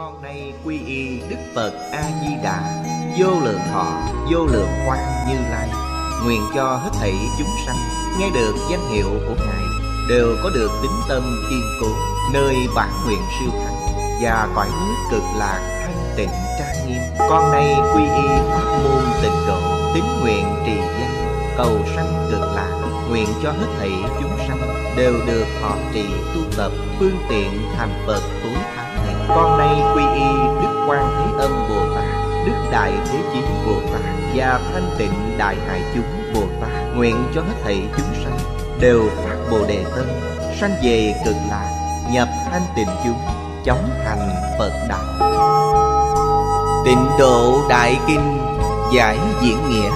con nay quy y đức phật a di đà vô lượng thọ vô lượng quan như lai nguyện cho hết thảy chúng sanh nghe được danh hiệu của ngài đều có được tính tâm kiên cố nơi bản nguyện siêu thắng và cõi nước cực lạc thanh tịnh trang nghiêm con nay quy y pháp môn tịnh độ tính nguyện trì danh cầu sanh cực lạc nguyện cho hết thảy chúng sanh đều được họ trì tu tập phương tiện thành phật con nay quy y đức quan thế âm bồ tát đức đại thế chí bồ tát và thanh tịnh đại hại chúng bồ tát nguyện cho hết thảy chúng sanh đều phát bồ đề tâm sanh về cực lạc nhập thanh tịnh chúng chóng thành phật đạo tịnh độ đại kinh giải diễn nghĩa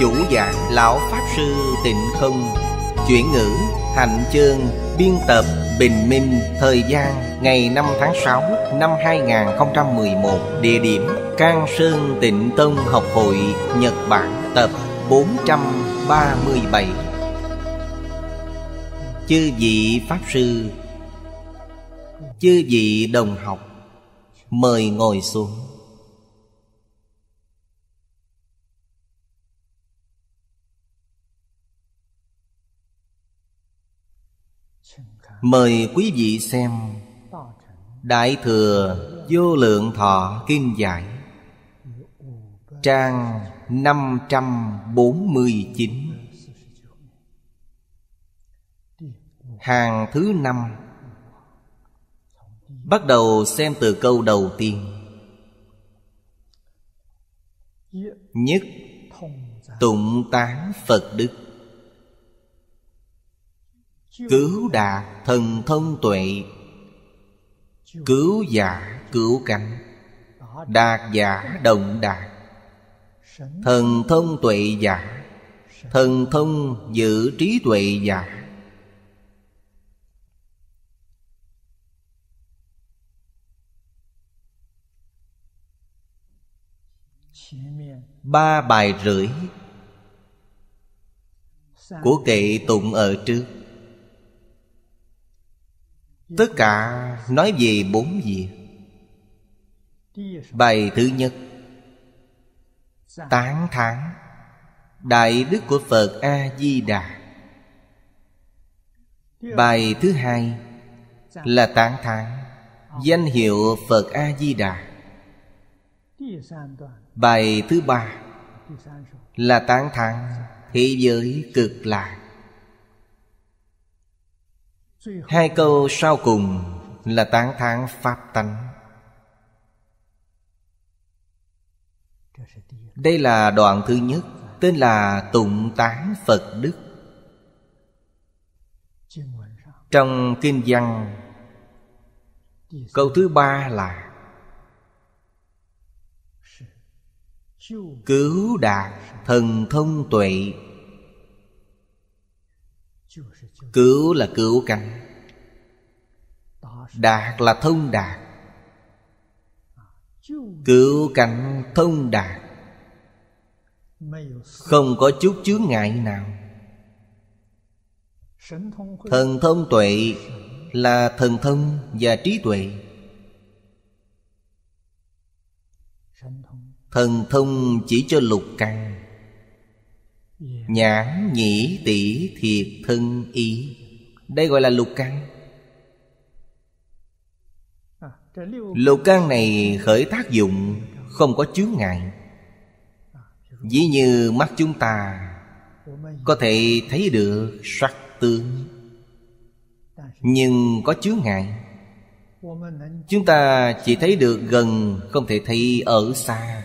chủ giảng dạ lão pháp sư tịnh không chuyển ngữ hành chương biên tập Bình Minh Thời gian ngày 5 tháng 6 năm 2011 Địa điểm Can Sơn Tịnh Tông Học hội Nhật Bản tập 437 Chư vị Pháp Sư Chư vị Đồng học Mời ngồi xuống Mời quý vị xem Đại Thừa Vô Lượng Thọ Kinh Giải Trang 549 Hàng thứ năm Bắt đầu xem từ câu đầu tiên Nhất Tụng tán Phật Đức Cứu đạt thần thông tuệ Cứu giả cứu cánh Đạt giả động đạt Thần thông tuệ giả Thần thông giữ trí tuệ giả Ba bài rưỡi Của kệ tụng ở trước Tất cả nói về bốn việc Bài thứ nhất Tán thán Đại đức của Phật A-di-đà Bài thứ hai Là tán thán Danh hiệu Phật A-di-đà Bài thứ ba Là tán thán Thế giới cực lạc hai câu sau cùng là tán thán pháp tánh đây là đoạn thứ nhất tên là tụng tán phật đức trong kinh văn câu thứ ba là cứu đạt thần thông tuệ Cứu là cứu căn Đạt là thông đạt Cứu căn thông đạt Không có chút chướng ngại nào Thần thông tuệ là thần thông và trí tuệ Thần thông chỉ cho lục căn Dạ. Nhãn nhĩ tỷ thiệt thân y Đây gọi là lục căn à, Lục căn này khởi tác dụng Không có chướng ngại à, Dĩ dạ vâng. như mắt chúng ta Có thể thấy được sắc tướng Nhưng có chướng ngại Chúng ta chỉ thấy được gần Không thể thấy ở xa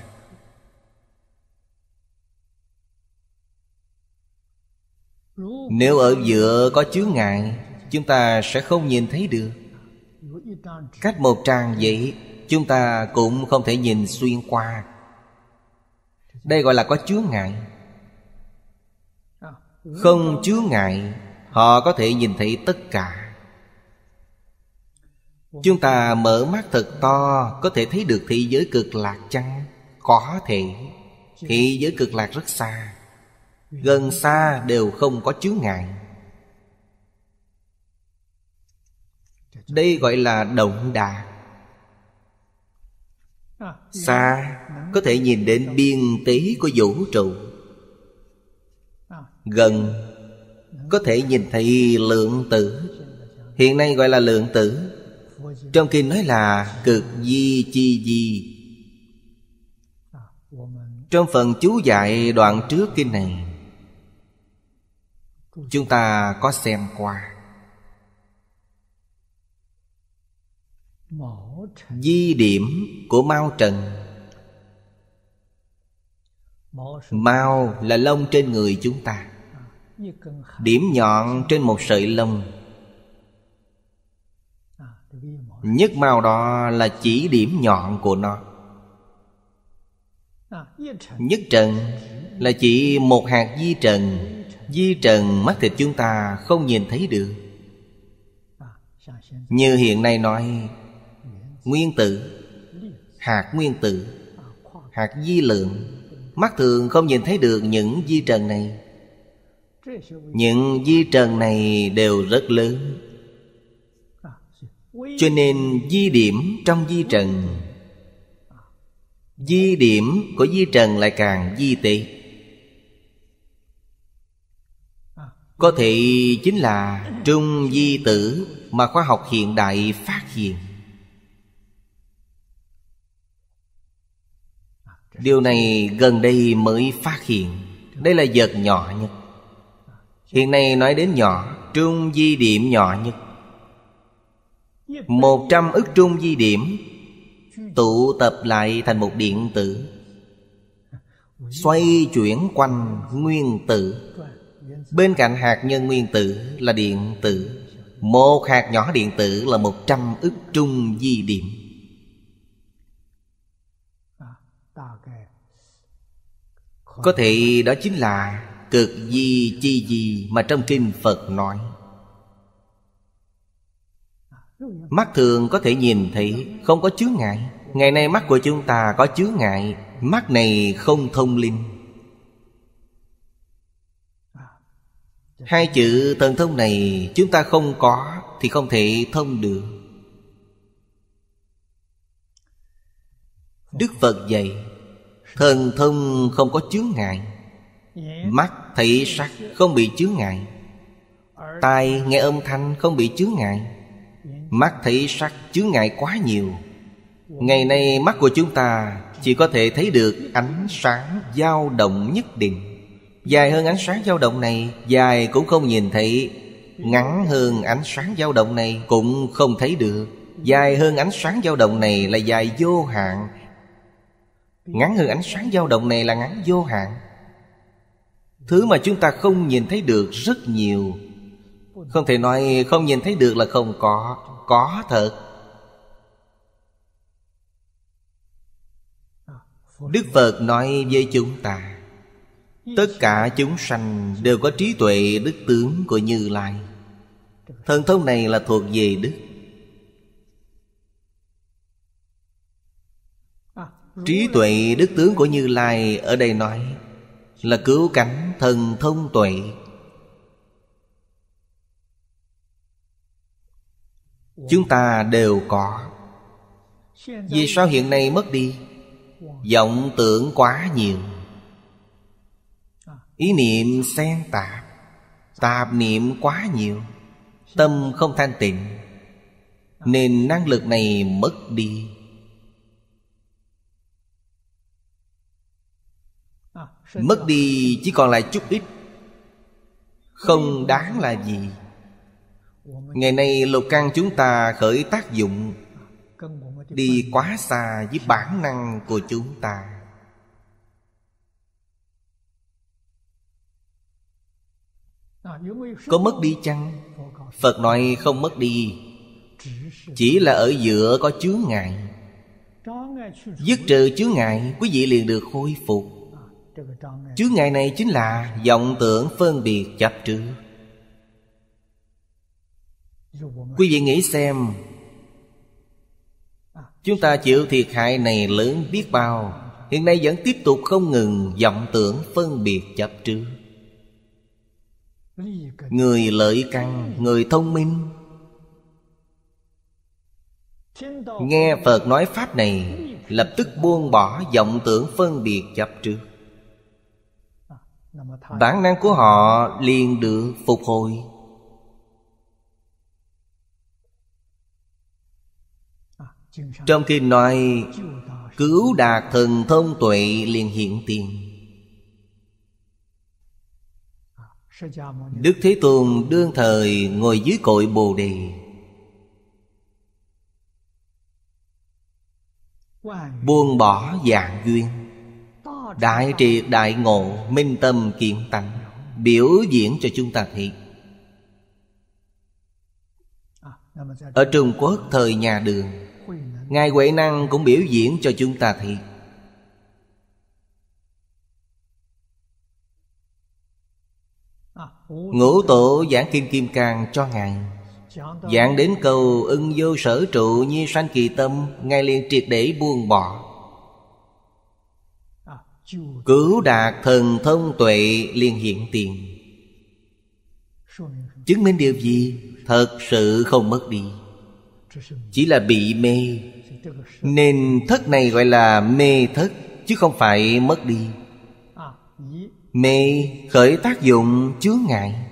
Nếu ở giữa có chướng ngại Chúng ta sẽ không nhìn thấy được Cách một trang vậy Chúng ta cũng không thể nhìn xuyên qua Đây gọi là có chướng ngại Không chướng ngại Họ có thể nhìn thấy tất cả Chúng ta mở mắt thật to Có thể thấy được thế giới cực lạc chăng? Có thể Thế giới cực lạc rất xa gần xa đều không có chướng ngại đây gọi là động đà xa có thể nhìn đến biên tế của vũ trụ gần có thể nhìn thấy lượng tử hiện nay gọi là lượng tử trong kinh nói là cực di chi di trong phần chú dạy đoạn trước kinh này chúng ta có xem qua di điểm của mao trần mao là lông trên người chúng ta điểm nhọn trên một sợi lông nhất mao đó là chỉ điểm nhọn của nó nhất trần là chỉ một hạt di trần Di trần mắt thịt chúng ta không nhìn thấy được Như hiện nay nói Nguyên tử Hạt nguyên tử Hạt di lượng Mắt thường không nhìn thấy được những di trần này Những di trần này đều rất lớn Cho nên di điểm trong di trần Di điểm của di trần lại càng di tịch Có thể chính là trung di tử mà khoa học hiện đại phát hiện Điều này gần đây mới phát hiện Đây là vật nhỏ nhất Hiện nay nói đến nhỏ Trung di điểm nhỏ nhất Một trăm ức trung di điểm Tụ tập lại thành một điện tử Xoay chuyển quanh nguyên tử Bên cạnh hạt nhân nguyên tử là điện tử Một hạt nhỏ điện tử là một trăm ức trung di điểm Có thể đó chính là cực di chi gì mà trong kinh Phật nói Mắt thường có thể nhìn thấy không có chướng ngại Ngày nay mắt của chúng ta có chướng ngại Mắt này không thông linh Hai chữ thần thông này Chúng ta không có Thì không thể thông được Đức Phật dạy Thần thông không có chướng ngại Mắt thấy sắc không bị chướng ngại Tai nghe âm thanh không bị chướng ngại Mắt thấy sắc chướng ngại quá nhiều Ngày nay mắt của chúng ta Chỉ có thể thấy được ánh sáng dao động nhất định Dài hơn ánh sáng dao động này Dài cũng không nhìn thấy Ngắn hơn ánh sáng dao động này Cũng không thấy được Dài hơn ánh sáng dao động này là dài vô hạn Ngắn hơn ánh sáng dao động này là ngắn vô hạn Thứ mà chúng ta không nhìn thấy được rất nhiều Không thể nói không nhìn thấy được là không có Có thật Đức Phật nói với chúng ta tất cả chúng sanh đều có trí tuệ đức tướng của như lai thần thông này là thuộc về đức trí tuệ đức tướng của như lai ở đây nói là cứu cánh thần thông tuệ chúng ta đều có vì sao hiện nay mất đi vọng tưởng quá nhiều ý niệm xen tạp tạp niệm quá nhiều tâm không thanh tịnh nên năng lực này mất đi mất đi chỉ còn lại chút ít không đáng là gì ngày nay lục căn chúng ta khởi tác dụng đi quá xa với bản năng của chúng ta Có mất đi chăng? Phật nói không mất đi Chỉ là ở giữa có chướng ngại Dứt trừ chướng ngại Quý vị liền được khôi phục Chướng ngại này chính là vọng tưởng phân biệt chấp trước Quý vị nghĩ xem Chúng ta chịu thiệt hại này lớn biết bao Hiện nay vẫn tiếp tục không ngừng vọng tưởng phân biệt chấp trước người lợi căn người thông minh nghe phật nói pháp này lập tức buông bỏ vọng tưởng phân biệt chấp trước bản năng của họ liền được phục hồi trong khi nói cứu đạt thần thông tuệ liền hiện tiền Đức Thế Tôn đương thời ngồi dưới cội Bồ Đề Buông bỏ dạng duyên Đại triệt đại ngộ Minh tâm kiện tánh Biểu diễn cho chúng ta thấy Ở Trung Quốc thời nhà đường Ngài Huệ Năng cũng biểu diễn cho chúng ta thấy Ngũ tổ giảng kim kim càng cho Ngài Giảng đến câu ưng vô sở trụ như sanh kỳ tâm Ngài liền triệt để buông bỏ Cứu đạt thần thông tuệ liền hiện tiền Chứng minh điều gì? Thật sự không mất đi Chỉ là bị mê Nên thất này gọi là mê thất Chứ không phải mất đi Mê khởi tác dụng chướng ngại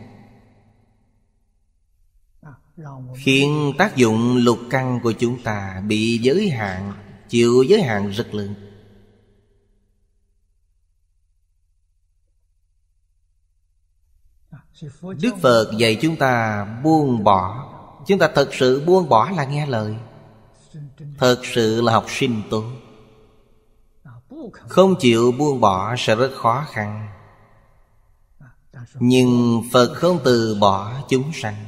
Khiến tác dụng lục căng của chúng ta bị giới hạn Chịu giới hạn rất lớn Đức Phật dạy chúng ta buông bỏ Chúng ta thật sự buông bỏ là nghe lời Thật sự là học sinh tốt Không chịu buông bỏ sẽ rất khó khăn nhưng phật không từ bỏ chúng sanh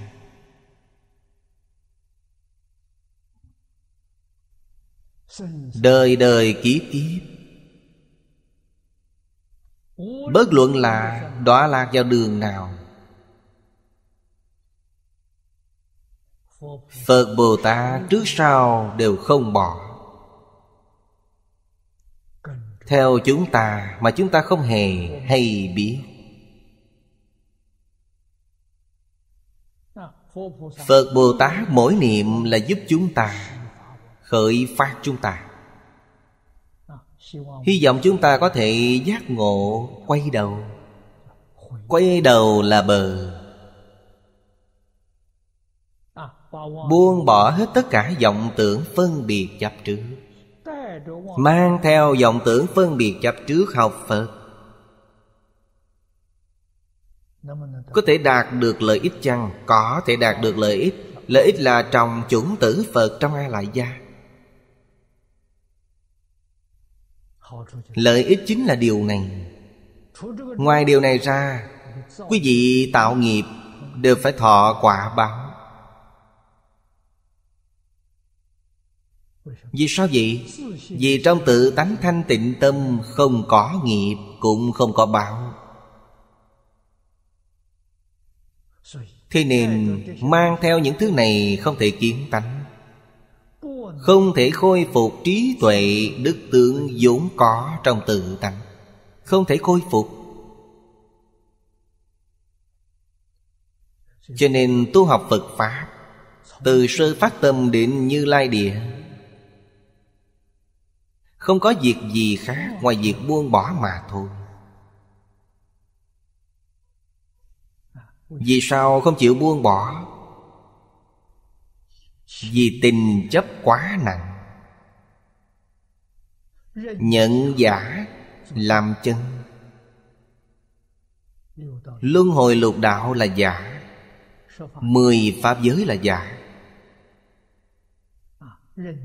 đời đời kiếp kiếp bất luận là đọa lạc vào đường nào phật bồ tát trước sau đều không bỏ theo chúng ta mà chúng ta không hề hay biết Phật Bồ Tát mỗi niệm là giúp chúng ta Khởi phát chúng ta Hy vọng chúng ta có thể giác ngộ Quay đầu Quay đầu là bờ Buông bỏ hết tất cả vọng tưởng phân biệt chấp trước Mang theo vọng tưởng phân biệt chấp trước học Phật có thể đạt được lợi ích chăng có thể đạt được lợi ích lợi ích là trong chuẩn tử phật trong a lại gia lợi ích chính là điều này ngoài điều này ra quý vị tạo nghiệp đều phải thọ quả báo vì sao vậy vì trong tự tánh thanh tịnh tâm không có nghiệp cũng không có báo Thế nên mang theo những thứ này không thể kiến tánh Không thể khôi phục trí tuệ đức tướng vốn có trong tự tánh Không thể khôi phục Cho nên tu học Phật Pháp Từ sơ phát tâm đến như lai địa Không có việc gì khác ngoài việc buông bỏ mà thôi Vì sao không chịu buông bỏ Vì tình chấp quá nặng Nhận giả làm chân Luân hồi lục đạo là giả Mười pháp giới là giả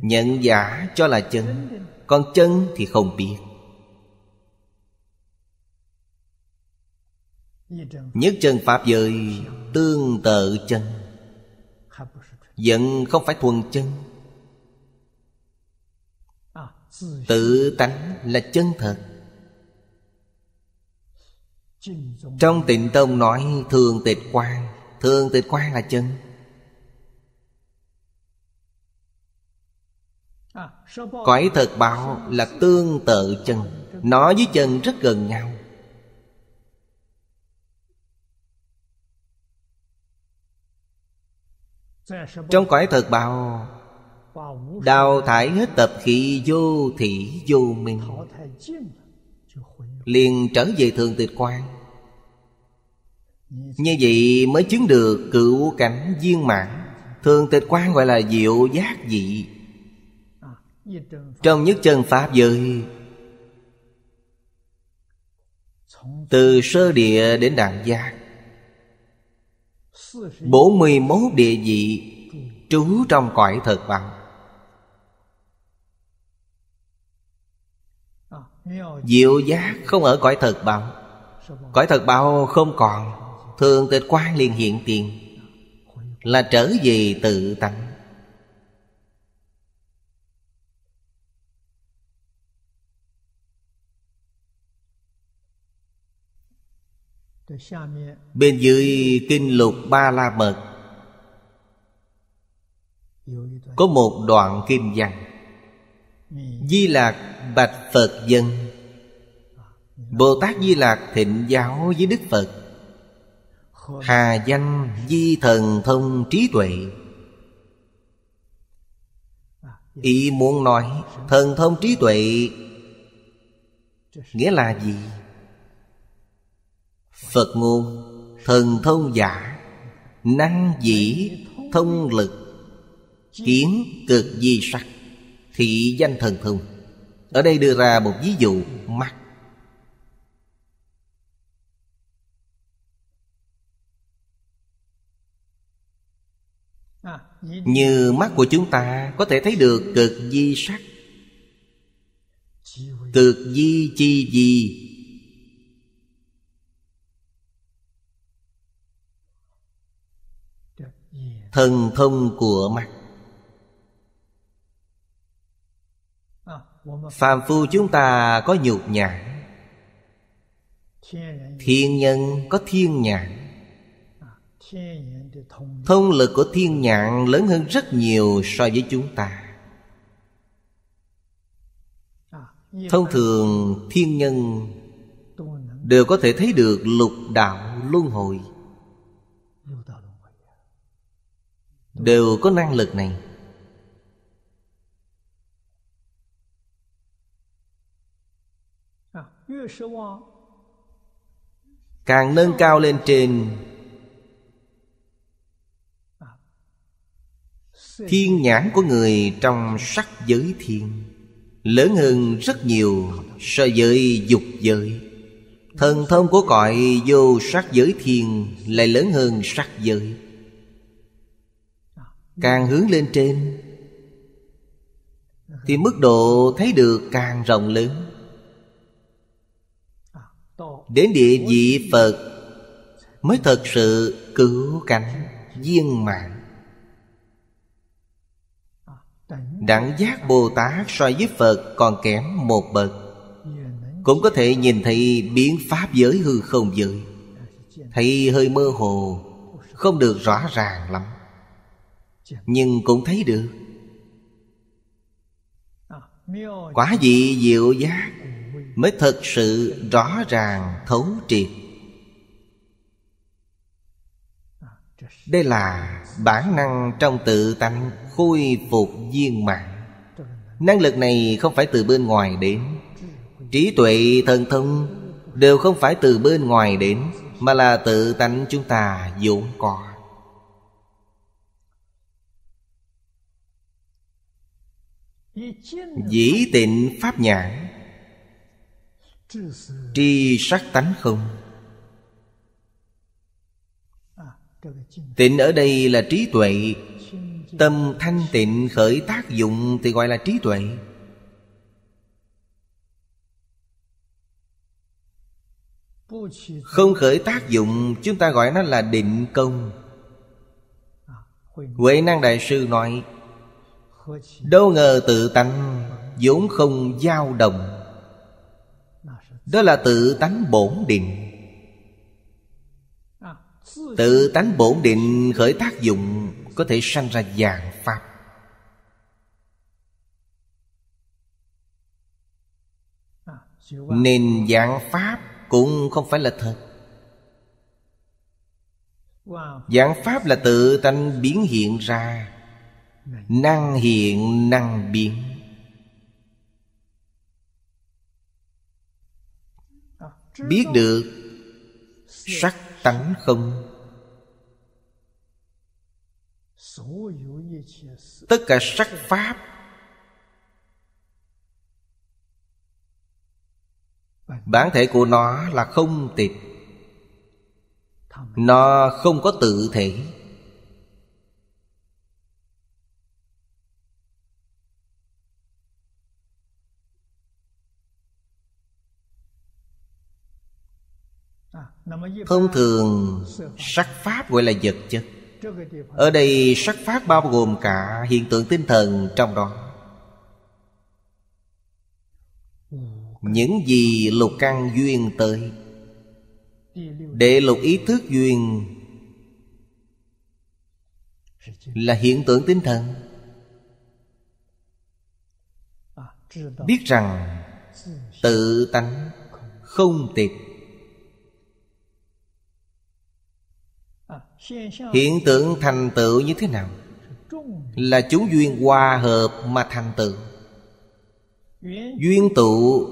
Nhận giả cho là chân Còn chân thì không biết Nhất chân Pháp giới tương tự chân Vẫn không phải thuần chân Tự tánh là chân thật Trong tịnh tông nói thường tịch quan Thường tịch quan là chân Cõi thật báo là tương tự chân Nó với chân rất gần nhau Trong cõi thực bào Đào thải hết tập khí vô thị vô minh Liền trở về thường tịch quan Như vậy mới chứng được cựu cảnh viên mãn Thường tịch quan gọi là diệu giác dị Trong nhất chân Pháp giới Từ sơ địa đến đẳng giác 41 địa vị trú trong cõi thực bằng Diệu giác không ở cõi thực bằng Cõi thực bao không còn Thường tịch quan liền hiện tiền Là trở về tự tánh Bên dưới kinh lục ba la mật Có một đoạn kinh văn Di Lạc bạch Phật dân à, Bồ Tát Di Lạc thịnh giáo với Đức Phật Hà danh di thần thông trí tuệ à, dạ. Ý muốn nói Thần thông trí tuệ Nghĩa là gì? Phật ngôn Thần thông giả Năng dĩ thông lực Kiến cực di sắc Thị danh thần thông Ở đây đưa ra một ví dụ mắt Như mắt của chúng ta có thể thấy được cực di sắc Cực di chi di thần thông của mắt phàm phu chúng ta có nhục nhãn thiên nhân có thiên nhãn thông lực của thiên nhãn lớn hơn rất nhiều so với chúng ta thông thường thiên nhân đều có thể thấy được lục đạo luân hồi đều có năng lực này càng nâng cao lên trên thiên nhãn của người trong sắc giới thiên lớn hơn rất nhiều so với dục giới thần thông của cõi vô sắc giới thiên lại lớn hơn sắc giới càng hướng lên trên thì mức độ thấy được càng rộng lớn đến địa vị phật mới thật sự cứu cánh viên mạng đẳng giác bồ tát so với phật còn kém một bậc cũng có thể nhìn thấy biến pháp giới hư không giới thấy hơi mơ hồ không được rõ ràng lắm nhưng cũng thấy được quả gì diệu giác mới thật sự rõ ràng thấu triệt đây là bản năng trong tự tánh khôi phục viên mạng năng lực này không phải từ bên ngoài đến trí tuệ thần thông đều không phải từ bên ngoài đến mà là tự tánh chúng ta vốn có Dĩ tịnh pháp nhãn Tri sắc tánh không Tịnh ở đây là trí tuệ Tâm thanh tịnh khởi tác dụng thì gọi là trí tuệ Không khởi tác dụng chúng ta gọi nó là định công Huệ năng đại sư nói đâu ngờ tự tánh vốn không dao động đó là tự tánh bổn định tự tánh bổn định khởi tác dụng có thể sanh ra dạng pháp nên dạng pháp cũng không phải là thật dạng pháp là tự tánh biến hiện ra năng hiện năng biến biết được sắc tánh không tất cả sắc pháp bản thể của nó là không tịch nó không có tự thể thông thường sắc pháp gọi là vật chất ở đây sắc pháp bao gồm cả hiện tượng tinh thần trong đó những gì lục căn duyên tới để lục ý thức duyên là hiện tượng tinh thần biết rằng tự tánh không tịch hiện tượng thành tựu như thế nào là chúng duyên hòa hợp mà thành tựu duyên tụ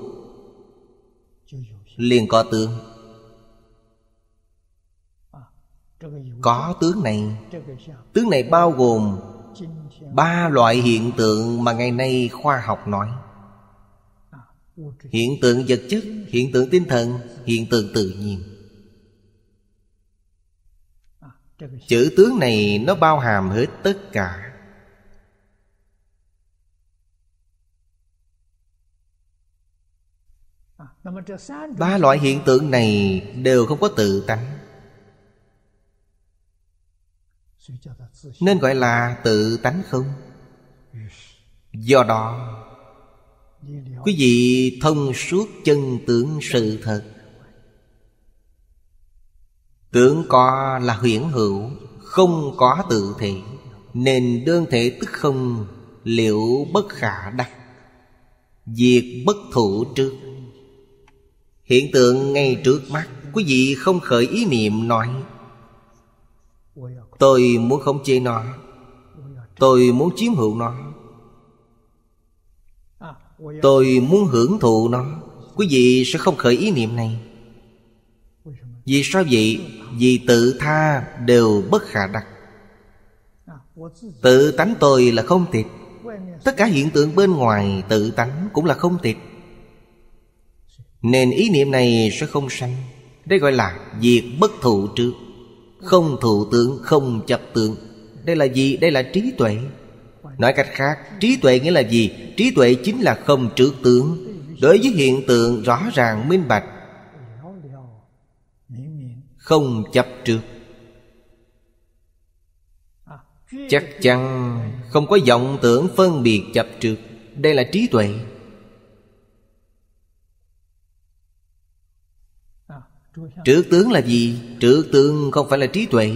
liền có tướng có tướng này tướng này bao gồm ba loại hiện tượng mà ngày nay khoa học nói hiện tượng vật chất hiện tượng tinh thần hiện tượng tự nhiên chữ tướng này nó bao hàm hết tất cả ba loại hiện tượng này đều không có tự tánh nên gọi là tự tánh không do đó quý vị thông suốt chân tướng sự thật tưởng có là huyển hữu Không có tự thể Nên đơn thể tức không Liệu bất khả đắc Diệt bất thủ trước Hiện tượng ngay trước mắt Quý vị không khởi ý niệm nói Tôi muốn không chê nó Tôi muốn chiếm hữu nó Tôi muốn hưởng thụ nó Quý vị sẽ không khởi ý niệm này Vì sao vậy? vì tự tha đều bất khả đắc Tự tánh tôi là không tịch Tất cả hiện tượng bên ngoài tự tánh cũng là không tịch Nên ý niệm này sẽ không sanh Đây gọi là diệt bất thụ trước Không thụ tượng, không chập tượng Đây là gì? Đây là trí tuệ Nói cách khác, trí tuệ nghĩa là gì? Trí tuệ chính là không trước tượng Đối với hiện tượng rõ ràng minh bạch không chấp trước chắc chắn không có vọng tưởng phân biệt chấp trước đây là trí tuệ Trữ tướng là gì? Trữ tướng không phải là trí tuệ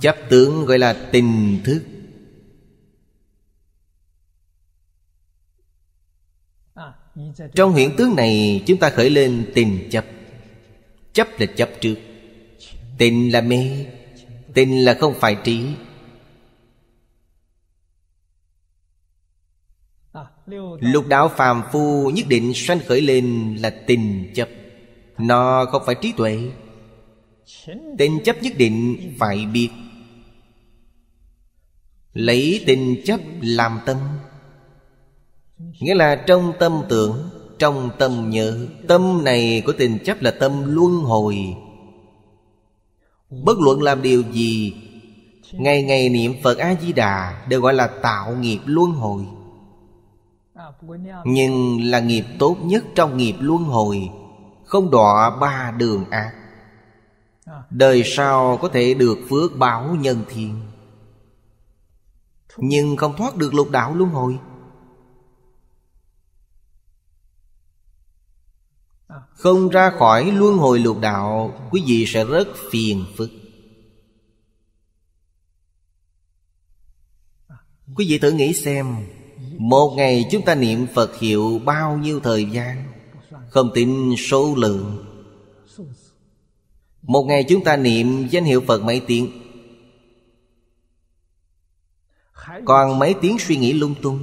Chấp tướng gọi là tình thức Trong hiện tướng này chúng ta khởi lên tình chấp Chấp là chấp trước Tình là mê Tình là không phải trí Lục đạo phàm phu nhất định sanh khởi lên là tình chấp Nó không phải trí tuệ Tình chấp nhất định phải biết Lấy tình chấp làm tâm Nghĩa là trong tâm tưởng Trong tâm nhớ Tâm này của tình chấp là tâm luân hồi Bất luận làm điều gì Ngày ngày niệm Phật A-di-đà Đều gọi là tạo nghiệp luân hồi Nhưng là nghiệp tốt nhất trong nghiệp luân hồi Không đọa ba đường ác Đời sau có thể được phước báo nhân thiên Nhưng không thoát được lục đạo luân hồi Không ra khỏi luân hồi lục đạo Quý vị sẽ rất phiền phức Quý vị thử nghĩ xem Một ngày chúng ta niệm Phật hiệu bao nhiêu thời gian Không tính số lượng Một ngày chúng ta niệm danh hiệu Phật mấy tiếng Còn mấy tiếng suy nghĩ lung tung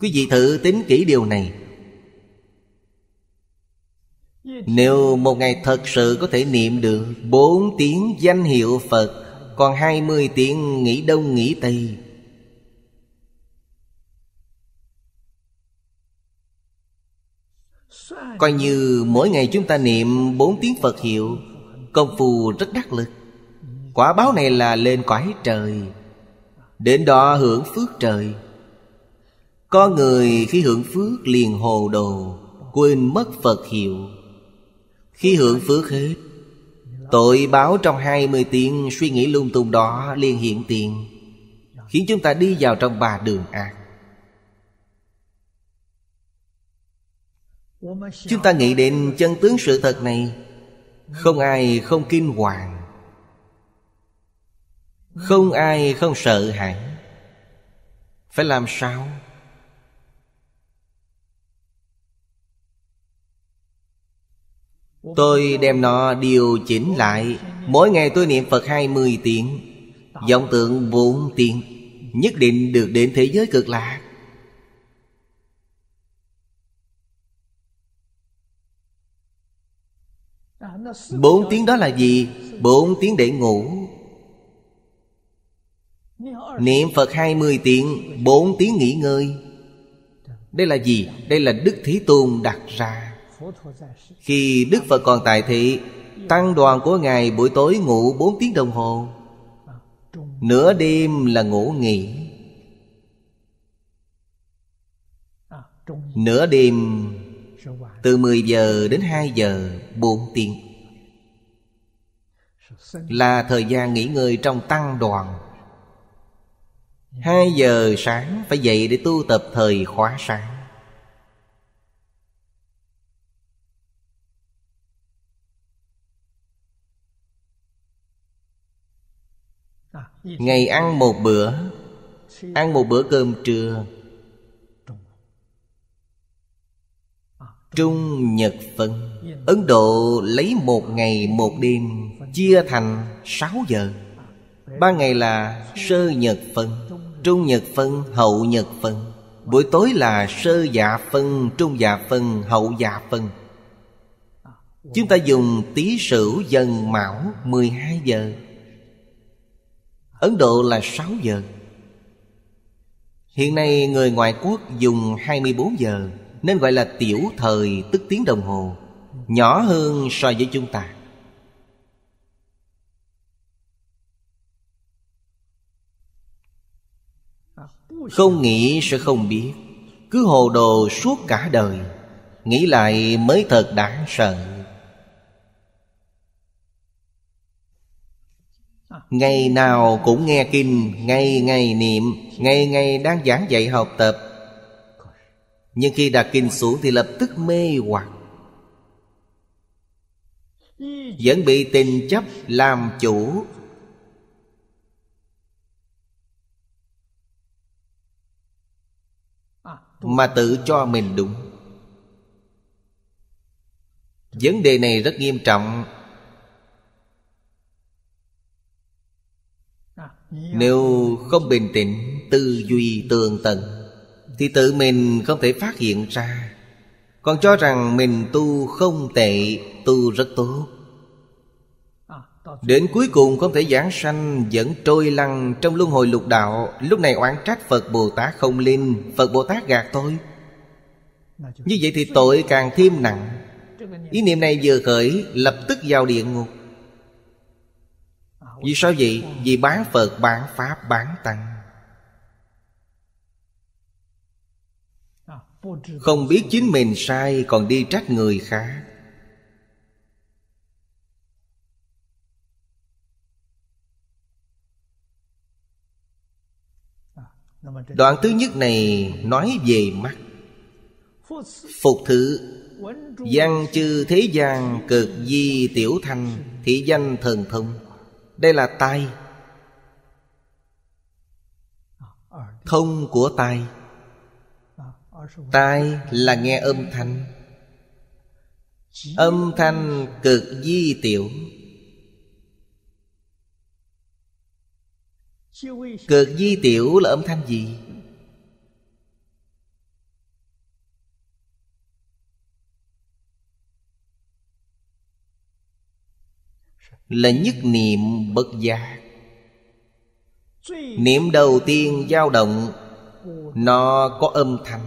quý vị thử tính kỹ điều này nếu một ngày thật sự có thể niệm được bốn tiếng danh hiệu Phật Còn hai mươi tiếng nghĩ đông nghĩ tây Coi như mỗi ngày chúng ta niệm bốn tiếng Phật hiệu Công phu rất đắc lực Quả báo này là lên cõi trời Đến đó hưởng phước trời có người khi hưởng phước liền hồ đồ Quên mất Phật hiệu Khi hưởng phước hết Tội báo trong 20 tiếng suy nghĩ lung tung đó liền hiện tiền Khiến chúng ta đi vào trong ba đường ác Chúng ta nghĩ đến chân tướng sự thật này Không ai không kinh hoàng Không ai không sợ hãi Phải làm sao Tôi đem nó điều chỉnh lại Mỗi ngày tôi niệm Phật 20 tiếng vọng tượng 4 tiếng Nhất định được đến thế giới cực lạc Bốn tiếng đó là gì? Bốn tiếng để ngủ Niệm Phật 20 tiếng Bốn tiếng nghỉ ngơi Đây là gì? Đây là Đức Thế Tôn đặt ra khi Đức Phật còn tại thị Tăng đoàn của Ngài buổi tối ngủ 4 tiếng đồng hồ Nửa đêm là ngủ nghỉ Nửa đêm từ 10 giờ đến 2 giờ 4 tiếng Là thời gian nghỉ ngơi trong tăng đoàn 2 giờ sáng phải dậy để tu tập thời khóa sáng ngày ăn một bữa ăn một bữa cơm trưa Trung Nhật phân Ấn Độ lấy một ngày một đêm Chia thành sáu giờ Ba ngày là sơ nhật phân Trung nhật phân, hậu nhật phân Buổi tối là sơ dạ phân, trung dạ phân, hậu dạ phân Chúng ta dùng tí sửu dần mão mười hai giờ Ấn Độ là 6 giờ Hiện nay người ngoại quốc dùng 24 giờ Nên gọi là tiểu thời tức tiếng đồng hồ Nhỏ hơn so với chúng ta Không nghĩ sẽ không biết Cứ hồ đồ suốt cả đời Nghĩ lại mới thật đáng sợ Ngày nào cũng nghe kinh Ngày ngày niệm Ngày ngày đang giảng dạy học tập Nhưng khi đặt kinh xuống Thì lập tức mê hoặc Vẫn bị tình chấp làm chủ Mà tự cho mình đúng Vấn đề này rất nghiêm trọng Nếu không bình tĩnh Tư duy tường tận Thì tự mình không thể phát hiện ra Còn cho rằng mình tu không tệ Tu rất tốt Đến cuối cùng không thể giảng sanh Vẫn trôi lăn trong luân hồi lục đạo Lúc này oán trách Phật Bồ Tát không linh Phật Bồ Tát gạt tôi Như vậy thì tội càng thêm nặng Ý niệm này vừa khởi Lập tức vào địa ngục vì sao vậy? Vì bán Phật, bán Pháp, bán Tăng Không biết chính mình sai còn đi trách người khác Đoạn thứ nhất này nói về mắt Phục thử Văn chư thế gian cực di tiểu thanh Thị danh thần thông đây là tai thông của tai tai là nghe âm thanh âm thanh cực di tiểu cực di tiểu là âm thanh gì là nhất niệm bất giác niệm đầu tiên dao động nó có âm thanh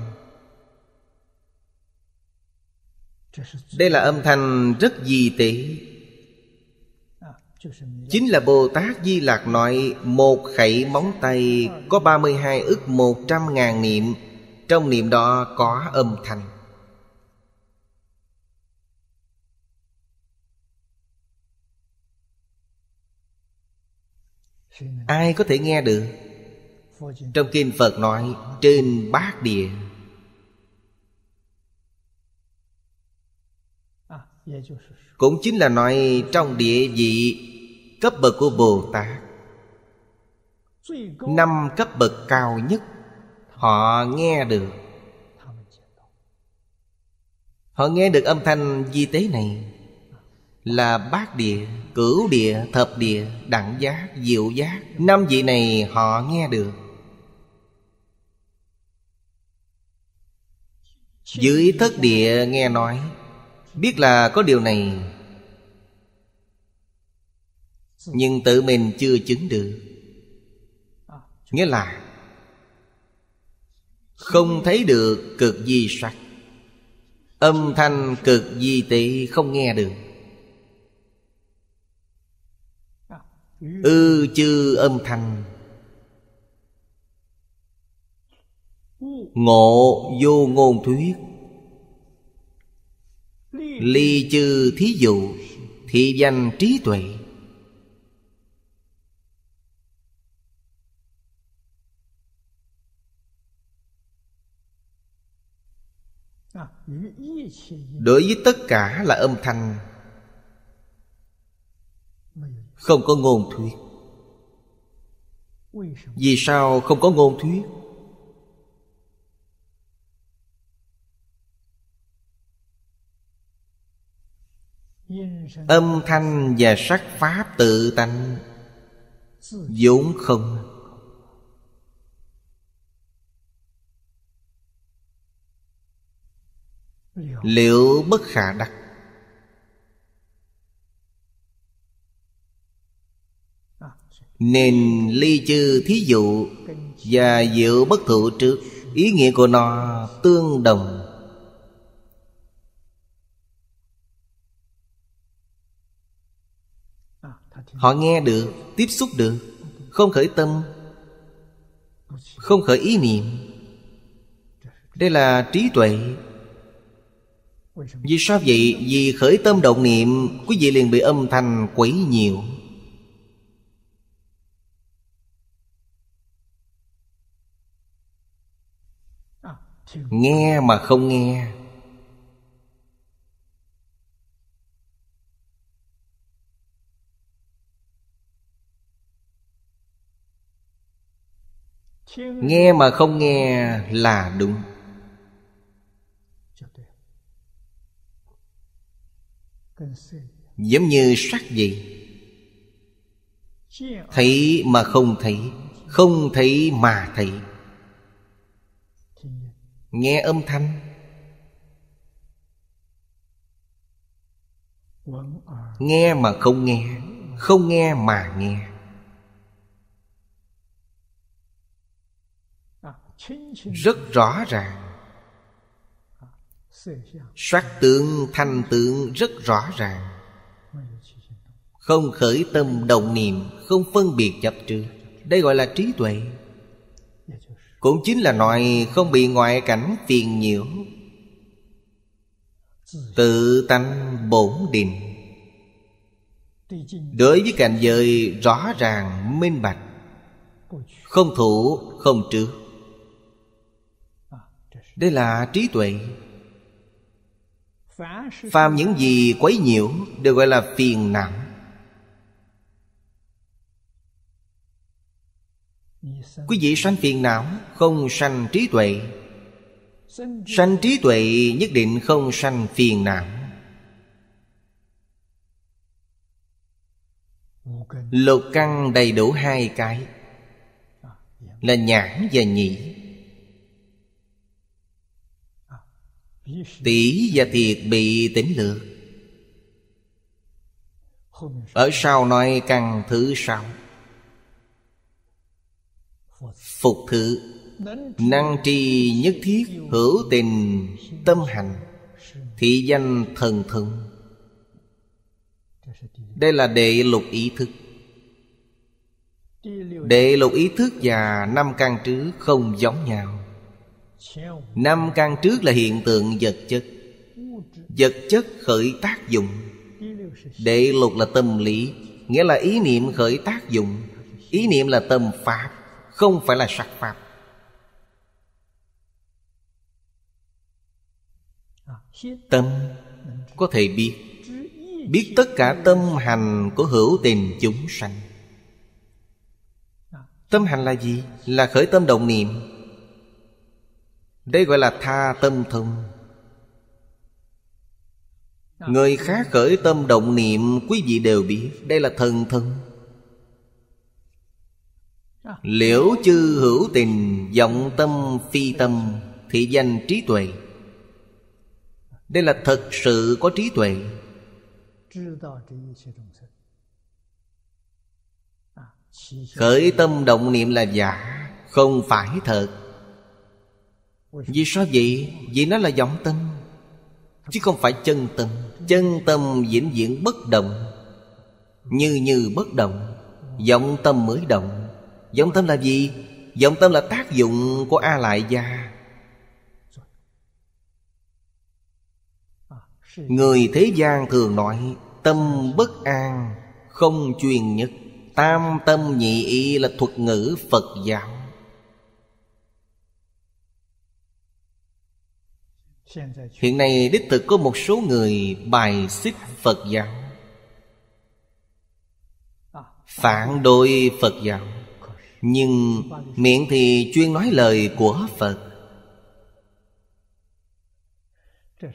đây là âm thanh rất di tế Chính là Bồ Tát Di Lạc nói Một khẩy móng tay có 32 ức một trăm ngàn niệm Trong niệm đó có âm thanh ai có thể nghe được trong kinh phật nói trên bát địa cũng chính là nói trong địa vị cấp bậc của bồ tát năm cấp bậc cao nhất họ nghe được họ nghe được âm thanh di tế này là bát địa Cửu địa, thập địa, đẳng giác, diệu giác Năm vị này họ nghe được Dưới thất địa nghe nói Biết là có điều này Nhưng tự mình chưa chứng được Nghĩa là Không thấy được cực di sắc Âm thanh cực di tị không nghe được ư ừ, chư âm thanh ngộ vô ngôn thuyết ly chư thí dụ thị danh trí tuệ đối với tất cả là âm thanh không có ngôn thuyết vì sao không có ngôn thuyết âm thanh và sắc pháp tự tánh vốn không liệu bất khả đắc Nên ly chư thí dụ Và diệu bất thụ trước Ý nghĩa của nó tương đồng Họ nghe được, tiếp xúc được Không khởi tâm Không khởi ý niệm Đây là trí tuệ Vì sao vậy? Vì khởi tâm động niệm Quý vị liền bị âm thanh quấy nhiều nghe mà không nghe nghe mà không nghe là đúng giống như sắc gì thấy mà không thấy không thấy mà thấy nghe âm thanh nghe mà không nghe không nghe mà nghe rất rõ ràng Sắc tượng thanh tượng rất rõ ràng Không khởi tâm đồng niệm Không phân biệt chấp trước Đây gọi là trí tuệ cũng chính là nói không bị ngoại cảnh phiền nhiễu Tự tánh bổn định Đối với cảnh giới rõ ràng minh bạch Không thủ không trước Đây là trí tuệ Phàm những gì quấy nhiễu Đều gọi là phiền nặng. quý vị sanh phiền não không sanh trí tuệ sanh trí tuệ nhất định không sanh phiền não lục căn đầy đủ hai cái là nhãn và nhĩ tỷ và thiệt bị tỉnh lược ở sau nói căn thứ sáu? phục thử năng tri nhất thiết hữu tình tâm hành thị danh thần thượng đây là đệ lục ý thức Đệ lục ý thức và năm căn trước không giống nhau Năm căn trước là hiện tượng vật chất Vật chất khởi tác dụng Đệ lục là tâm lý Nghĩa là ý niệm khởi tác dụng Ý niệm là tâm pháp không phải là sắc pháp tâm có thể biết biết tất cả tâm hành của hữu tình chúng sanh tâm hành là gì là khởi tâm động niệm đây gọi là tha tâm thông người khác khởi tâm động niệm quý vị đều biết đây là thần thông Ờ. Liễu chư hữu tình vọng tâm phi tâm Thị danh trí tuệ Đây là thật sự có trí tuệ Khởi tâm động niệm là giả Không phải thật Vì sao vậy? Vì nó là vọng tâm Chứ không phải chân tâm Chân tâm diễn diễn bất động Như như bất động vọng tâm mới động Vọng tâm là gì? Vọng tâm là tác dụng của A Lại Gia Người thế gian thường nói Tâm bất an Không truyền nhất Tam tâm nhị y là thuật ngữ Phật giáo Hiện nay đích thực có một số người bài xích Phật giáo Phản đối Phật giáo nhưng miệng thì chuyên nói lời của phật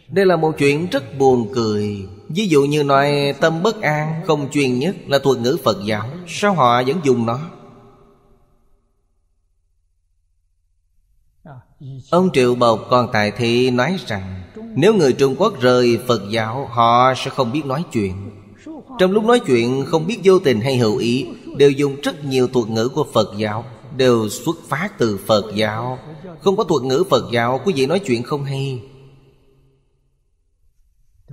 đây là một chuyện rất buồn cười Ví dụ như nói tâm bất an không chuyên nhất là thuật ngữ Phật giáo Sao họ vẫn dùng nó? Ông Triệu Bộc còn tại thị nói rằng Nếu người Trung Quốc rời Phật giáo Họ sẽ không biết nói chuyện trong lúc nói chuyện không biết vô tình hay hữu ý Đều dùng rất nhiều thuật ngữ của Phật giáo Đều xuất phát từ Phật giáo Không có thuật ngữ Phật giáo Quý vị nói chuyện không hay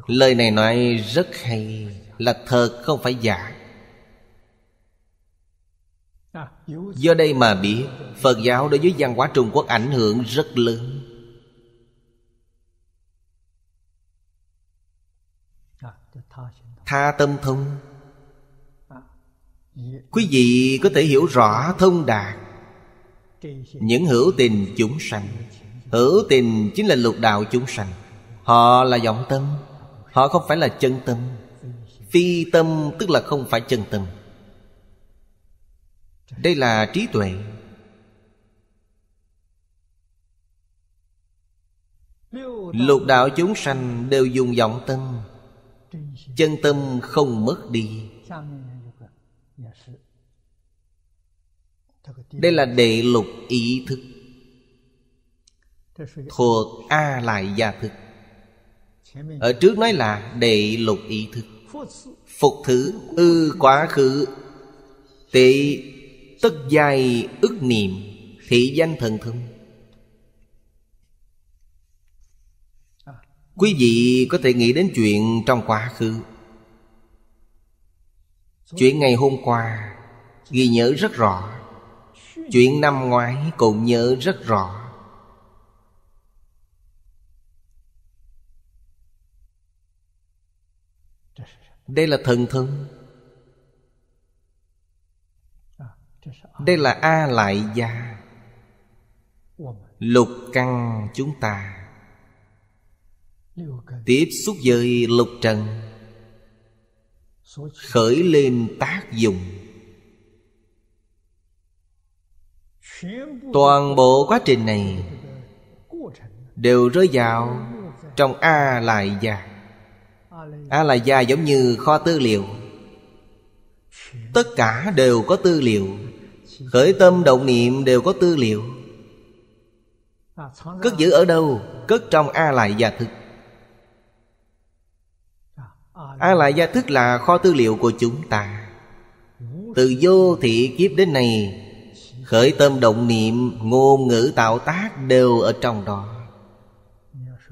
Lời này nói rất hay Là thật không phải giả Do đây mà biết Phật giáo đối với văn hóa Trung Quốc ảnh hưởng rất lớn tha tâm thông à, quý vị có thể hiểu rõ thông đạt những hữu tình chúng sanh hữu tình chính là lục đạo chúng sanh họ là vọng tâm họ không phải là chân tâm phi tâm tức là không phải chân tâm đây là trí tuệ lục đạo chúng sanh đều dùng vọng tâm chân tâm không mất đi đây là đệ lục ý thức thuộc a lại gia thực. ở trước nói là đệ lục ý thức phục thử ư quá khứ tệ tất dài ức niệm thị danh thần thông quý vị có thể nghĩ đến chuyện trong quá khứ chuyện ngày hôm qua ghi nhớ rất rõ chuyện năm ngoái cũng nhớ rất rõ đây là thần thân đây là a lại gia lục căn chúng ta tiếp xúc với lục trần khởi lên tác dụng toàn bộ quá trình này đều rơi vào trong a lại già a lại già giống như kho tư liệu tất cả đều có tư liệu khởi tâm động niệm đều có tư liệu cất giữ ở đâu cất trong a lại già thực a lại gia thức là kho tư liệu của chúng ta từ vô thị kiếp đến nay khởi tâm động niệm ngôn ngữ tạo tác đều ở trong đó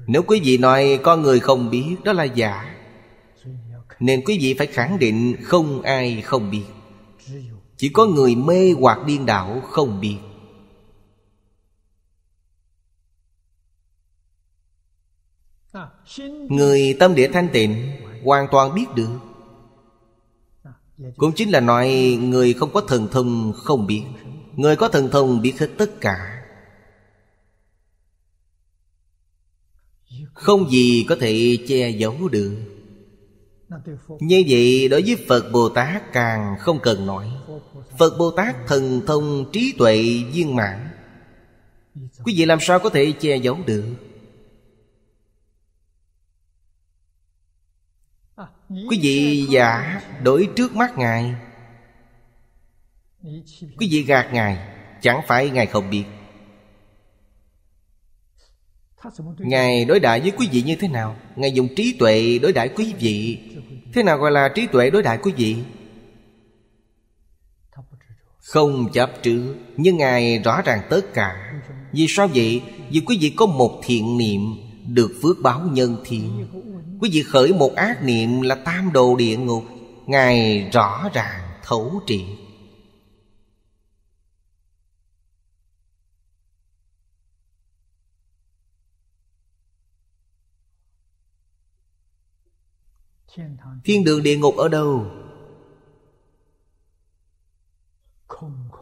nếu quý vị nói con người không biết đó là giả Nên quý vị phải khẳng định không ai không biết Chỉ có người mê hoặc điên đảo không biết Người tâm địa thanh tịnh hoàn toàn biết được Cũng chính là nói người không có thần thông không biết Người có thần thông biết hết tất cả Không gì có thể che giấu được Như vậy đối với Phật Bồ Tát càng không cần nói Phật Bồ Tát thần thông trí tuệ viên mãn Quý vị làm sao có thể che giấu được quý vị giả đổi trước mắt ngài quý vị gạt ngài chẳng phải ngài không biết ngài đối đại với quý vị như thế nào ngài dùng trí tuệ đối đại quý vị thế nào gọi là trí tuệ đối đại quý vị không chấp trước nhưng ngài rõ ràng tất cả vì sao vậy vì quý vị có một thiện niệm được phước báo nhân thiên quý vị khởi một ác niệm là tam đồ địa ngục ngài rõ ràng thấu triệt thiên đường địa ngục ở đâu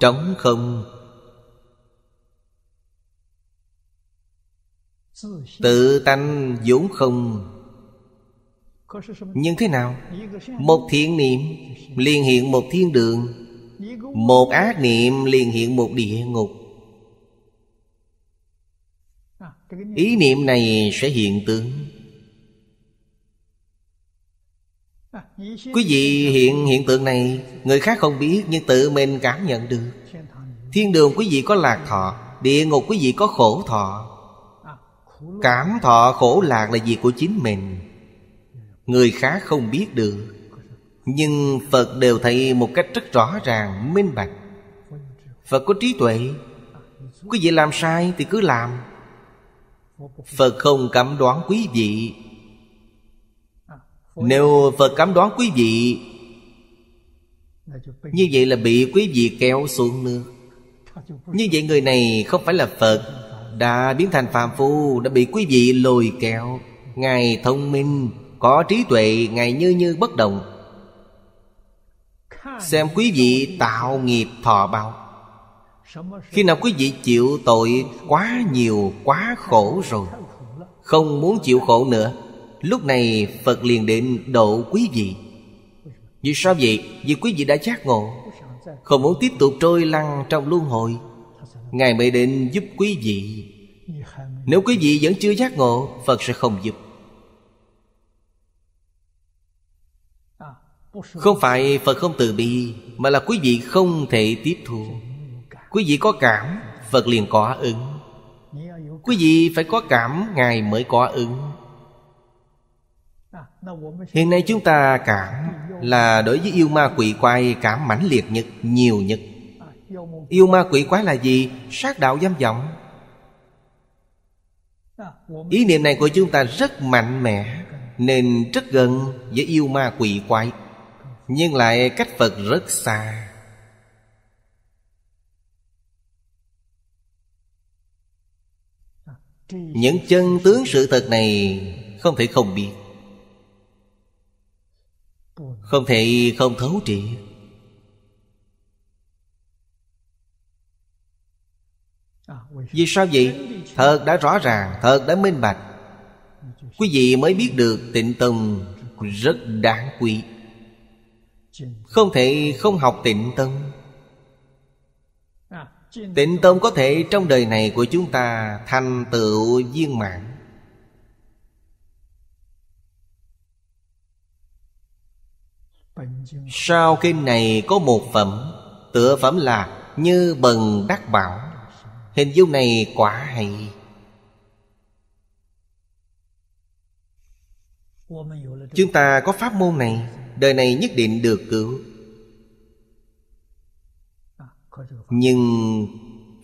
trống không Tự tánh vốn không Nhưng thế nào? Một thiện niệm liền hiện một thiên đường Một ác niệm liền hiện một địa ngục Ý niệm này sẽ hiện tượng Quý vị hiện hiện tượng này Người khác không biết nhưng tự mình cảm nhận được Thiên đường quý vị có lạc thọ Địa ngục quý vị có khổ thọ cảm thọ khổ lạc là gì của chính mình người khác không biết được nhưng phật đều thấy một cách rất rõ ràng minh bạch phật có trí tuệ quý vị làm sai thì cứ làm phật không cấm đoán quý vị nếu phật cấm đoán quý vị như vậy là bị quý vị kéo xuống nước như vậy người này không phải là phật đã biến thành phàm phu đã bị quý vị lồi kéo ngài thông minh có trí tuệ ngài như như bất động xem quý vị tạo nghiệp thọ bao khi nào quý vị chịu tội quá nhiều quá khổ rồi không muốn chịu khổ nữa lúc này phật liền định độ quý vị vì sao vậy vì quý vị đã giác ngộ không muốn tiếp tục trôi lăn trong luân hồi Ngài mới định giúp quý vị Nếu quý vị vẫn chưa giác ngộ Phật sẽ không giúp Không phải Phật không từ bi Mà là quý vị không thể tiếp thu Quý vị có cảm Phật liền có ứng Quý vị phải có cảm Ngài mới có ứng Hiện nay chúng ta cảm Là đối với yêu ma quỷ quay Cảm mãnh liệt nhất, nhiều nhất Yêu ma quỷ quái là gì? Sát đạo giam vọng Ý niệm này của chúng ta rất mạnh mẽ Nên rất gần với yêu ma quỷ quái Nhưng lại cách Phật rất xa Những chân tướng sự thật này Không thể không biết Không thể không thấu triệt Vì sao vậy? Thật đã rõ ràng Thật đã minh bạch Quý vị mới biết được tịnh tâm rất đáng quý Không thể không học tịnh tâm. Tịnh tâm có thể trong đời này của chúng ta Thành tựu viên mãn Sau kinh này có một phẩm Tựa phẩm là Như Bần Đắc Bảo Hình dung này quả hay Chúng ta có pháp môn này Đời này nhất định được cứu Nhưng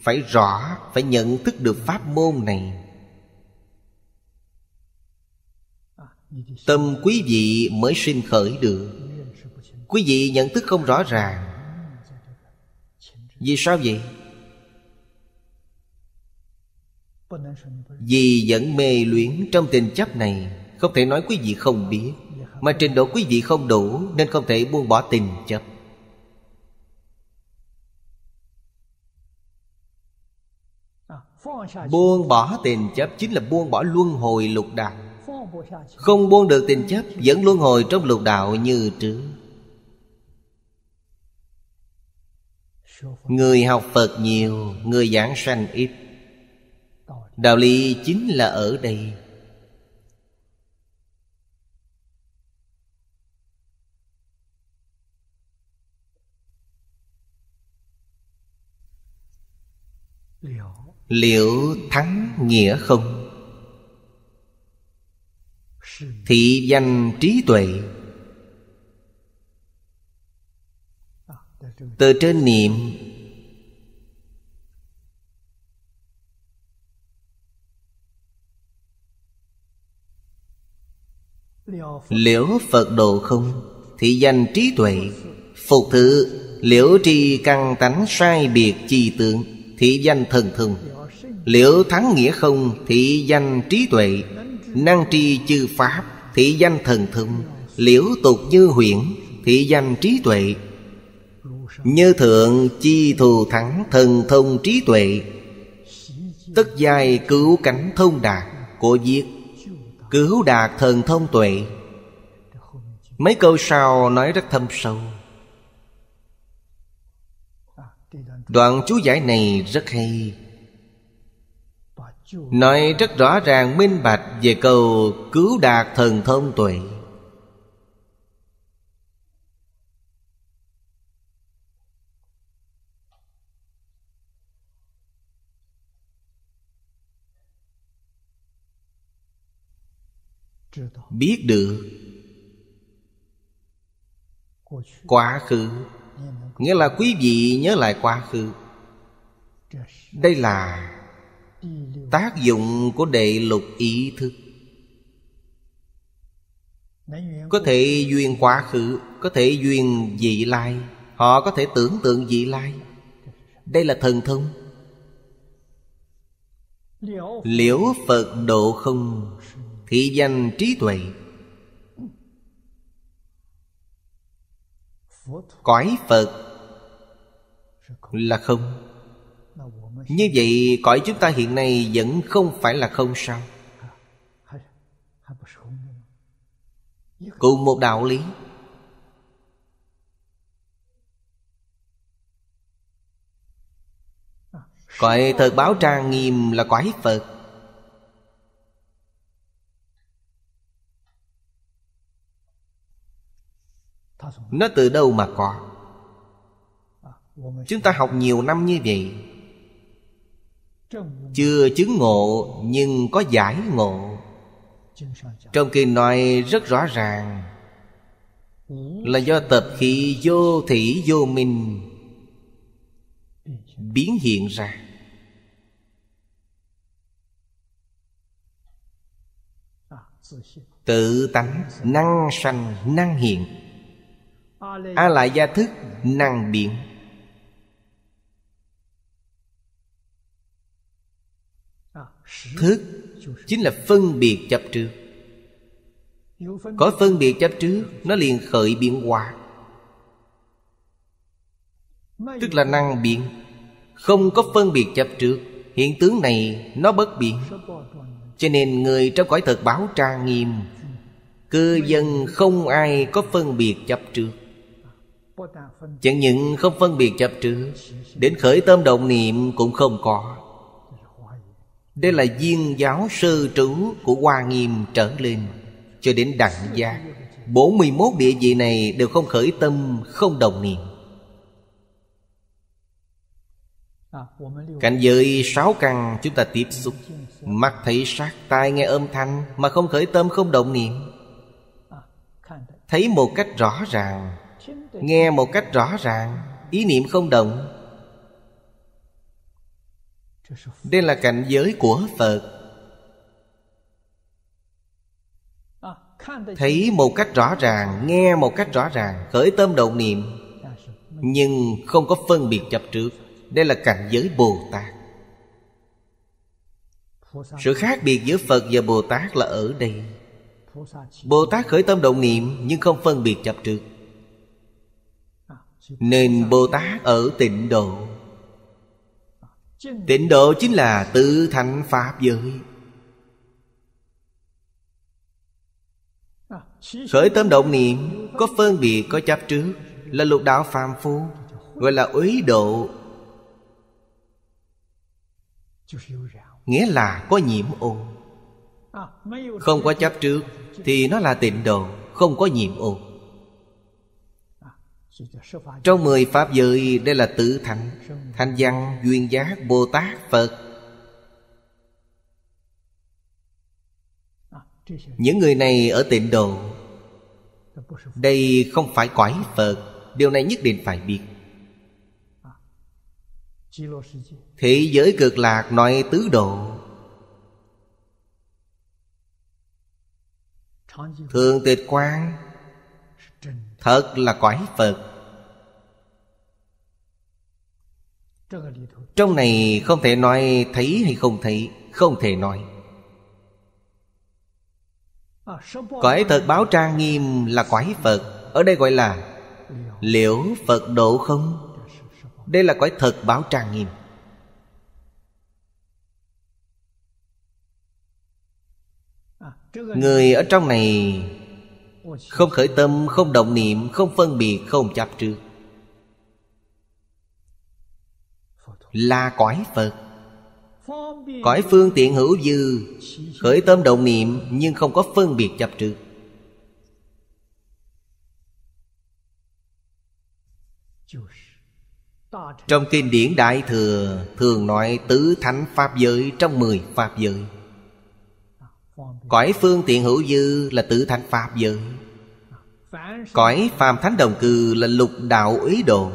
phải rõ Phải nhận thức được pháp môn này Tâm quý vị mới sinh khởi được Quý vị nhận thức không rõ ràng Vì sao vậy? Vì vẫn mê luyến trong tình chấp này Không thể nói quý vị không biết Mà trình độ quý vị không đủ Nên không thể buông bỏ tình chấp Buông bỏ tình chấp chính là buông bỏ luân hồi lục đạo Không buông được tình chấp Vẫn luân hồi trong lục đạo như trước Người học Phật nhiều Người giảng sanh ít đạo lý chính là ở đây liệu thắng nghĩa không thị danh trí tuệ từ trên niệm Liễu Phật độ không Thị danh trí tuệ Phục thử Liễu tri căn tánh sai biệt chi tượng Thị danh thần thông Liễu thắng nghĩa không Thị danh trí tuệ Năng tri chư pháp Thị danh thần thông Liễu tục như huyện Thị danh trí tuệ Như thượng chi thù thắng Thần thông trí tuệ Tất dài cứu cánh thông đạt Của diệt Cứu đạt thần thông tuệ Mấy câu sau nói rất thâm sâu Đoạn chú giải này rất hay Nói rất rõ ràng minh bạch về câu cứu đạt thần thông tuệ biết được quá khứ nghĩa là quý vị nhớ lại quá khứ đây là tác dụng của đệ lục ý thức có thể duyên quá khứ có thể duyên vị lai họ có thể tưởng tượng vị lai đây là thần thông liễu phật độ không thị danh trí tuệ cõi phật là không như vậy cõi chúng ta hiện nay vẫn không phải là không sao cùng một đạo lý cõi thật báo trang nghiêm là cõi phật nó từ đâu mà có chúng ta học nhiều năm như vậy chưa chứng ngộ nhưng có giải ngộ trong kinh nói rất rõ ràng là do tập khí vô thủy vô minh biến hiện ra tự tánh năng sanh năng hiện a lại gia thức năng biến à, thức chính là phân biệt chấp trước có phân biệt chấp trước nó liền khởi biến hóa tức là năng biến không có phân biệt chấp trước hiện tướng này nó bất biến cho nên người trong cõi thực báo trang nghiêm ừ. cư dân không ai có phân biệt chấp trước Chẳng những không phân biệt chấp trước Đến khởi tâm động niệm cũng không có Đây là viên giáo sư trú của Hoa Nghiêm trở lên Cho đến đẳng giác 41 địa vị này đều không khởi tâm, không đồng niệm Cảnh giới sáu căn chúng ta tiếp xúc Mắt thấy sát tai nghe âm thanh Mà không khởi tâm, không động niệm Thấy một cách rõ ràng nghe một cách rõ ràng ý niệm không động đây là cảnh giới của phật thấy một cách rõ ràng nghe một cách rõ ràng khởi tâm động niệm nhưng không có phân biệt chấp trước đây là cảnh giới bồ tát sự khác biệt giữa phật và bồ tát là ở đây bồ tát khởi tâm động niệm nhưng không phân biệt chấp trước nên bồ tát ở tịnh độ tịnh độ chính là tự thành pháp giới khởi tâm động niệm có phân biệt có chấp trước là lục đạo phàm phu gọi là úy độ nghĩa là có nhiễm ô không có chấp trước thì nó là tịnh độ không có nhiễm ô trong mười Pháp giới đây là tự thành Thanh văn, duyên giác, Bồ Tát, Phật Những người này ở tịnh độ Đây không phải cõi Phật Điều này nhất định phải biết Thế giới cực lạc nói tứ độ Thường tịch quan Thật là cõi Phật trong này không thể nói thấy hay không thấy không thể nói cõi thật báo trang nghiêm là quái phật ở đây gọi là liễu phật độ không đây là cõi thật báo trang nghiêm người ở trong này không khởi tâm không động niệm không phân biệt không chấp trước là cõi Phật Cõi phương tiện hữu dư Khởi tâm động niệm nhưng không có phân biệt chấp trước Trong kinh điển Đại Thừa Thường nói tứ thánh Pháp giới trong mười Pháp giới Cõi phương tiện hữu dư là tứ thánh Pháp giới Cõi phàm thánh đồng cư là lục đạo ý độ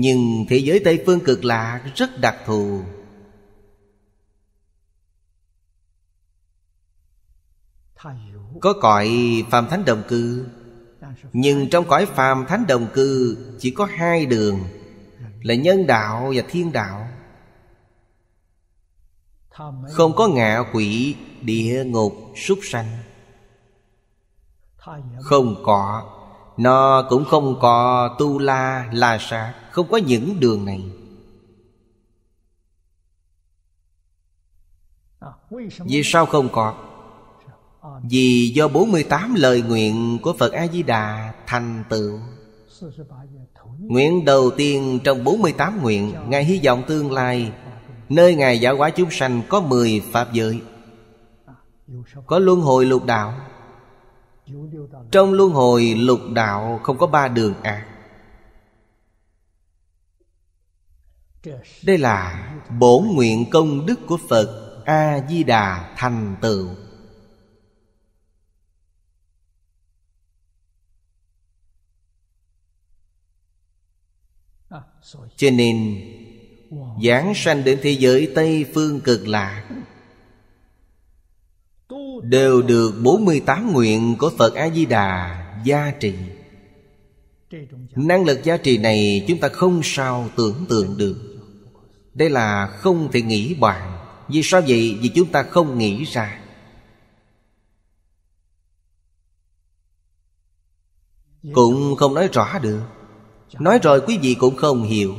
nhưng thế giới tây phương cực lạc rất đặc thù có cõi phàm thánh đồng cư nhưng trong cõi phàm thánh đồng cư chỉ có hai đường là nhân đạo và thiên đạo không có ngạ quỷ địa ngục súc sanh không có nó cũng không có tu la la sát không có những đường này Vì sao không có? Vì do 48 lời nguyện của Phật A-di-đà thành tựu Nguyện đầu tiên trong 48 nguyện Ngài hy vọng tương lai Nơi Ngài giáo hóa chúng sanh có 10 Pháp giới Có luân hồi lục đạo Trong luân hồi lục đạo không có ba đường ác à. đây là bổn nguyện công đức của phật a di đà thành tựu cho nên giảng sanh đến thế giới tây phương cực lạc đều được 48 nguyện của Phật A Di Đà gia trì. Năng lực gia trì này chúng ta không sao tưởng tượng được. Đây là không thể nghĩ bàn Vì sao vậy? Vì chúng ta không nghĩ ra Cũng không nói rõ được Nói rồi quý vị cũng không hiểu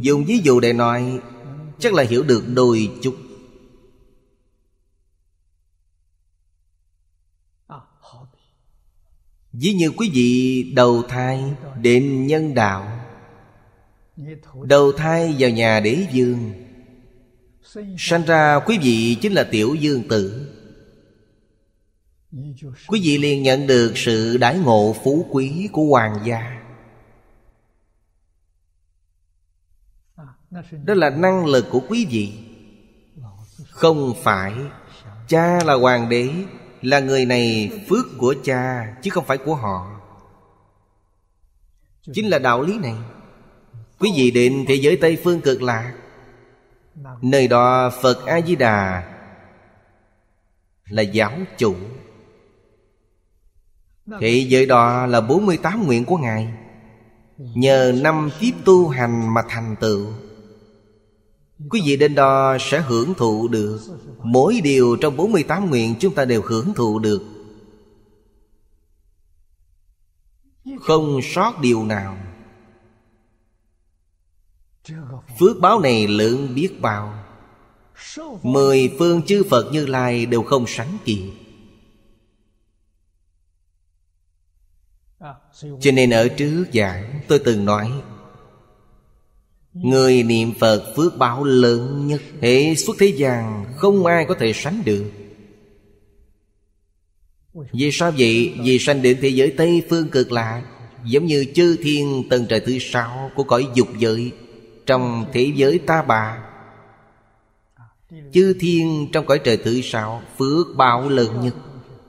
Dùng ví dụ để nói Chắc là hiểu được đôi chút Ví như quý vị đầu thai đến nhân đạo Đầu thai vào nhà đế dương Sanh ra quý vị chính là tiểu dương tử Quý vị liền nhận được sự đãi ngộ phú quý của hoàng gia Đó là năng lực của quý vị Không phải Cha là hoàng đế là người này phước của cha chứ không phải của họ chính là đạo lý này quý vị đến thế giới tây phương cực lạc nơi đó phật a di đà là giáo chủ thế giới đó là 48 nguyện của ngài nhờ năm kiếp tu hành mà thành tựu Quý vị đến đó sẽ hưởng thụ được Mỗi điều trong 48 nguyện chúng ta đều hưởng thụ được Không sót điều nào Phước báo này lượng biết bao Mười phương chư Phật Như Lai đều không sánh kịp Cho nên ở trước giảng tôi từng nói Người niệm Phật phước báo lớn nhất Hệ xuất thế gian không ai có thể sánh được Vì sao vậy? Vì sanh đến thế giới Tây phương cực lạ Giống như chư thiên tầng trời thứ sáu của cõi dục giới Trong thế giới ta bà Chư thiên trong cõi trời thứ sáu Phước báo lớn nhất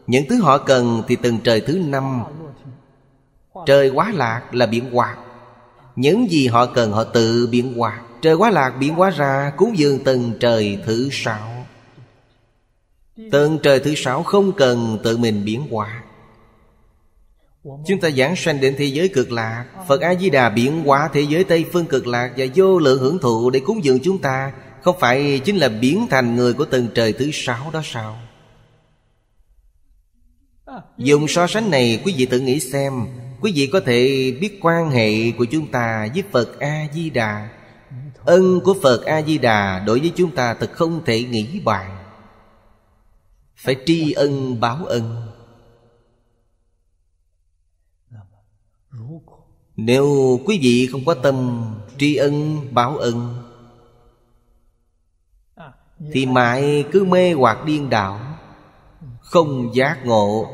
Những thứ họ cần thì từng trời thứ năm Trời quá lạc là biển hoạt những gì họ cần họ tự biến hóa Trời quá lạc biến hóa ra Cúng dường từng trời thứ sáu Từng trời thứ sáu không cần tự mình biến hóa Chúng ta giảng sanh đến thế giới cực lạc Phật A-di-đà biến hóa thế giới Tây phương cực lạc Và vô lượng hưởng thụ để cúng dường chúng ta Không phải chính là biến thành người của từng trời thứ sáu đó sao Dùng so sánh này quý vị tự nghĩ xem quý vị có thể biết quan hệ của chúng ta với phật a di đà ân của phật a di đà đối với chúng ta thật không thể nghĩ bàn phải tri ân báo ân nếu quý vị không có tâm tri ân báo ân thì mãi cứ mê hoặc điên đảo không giác ngộ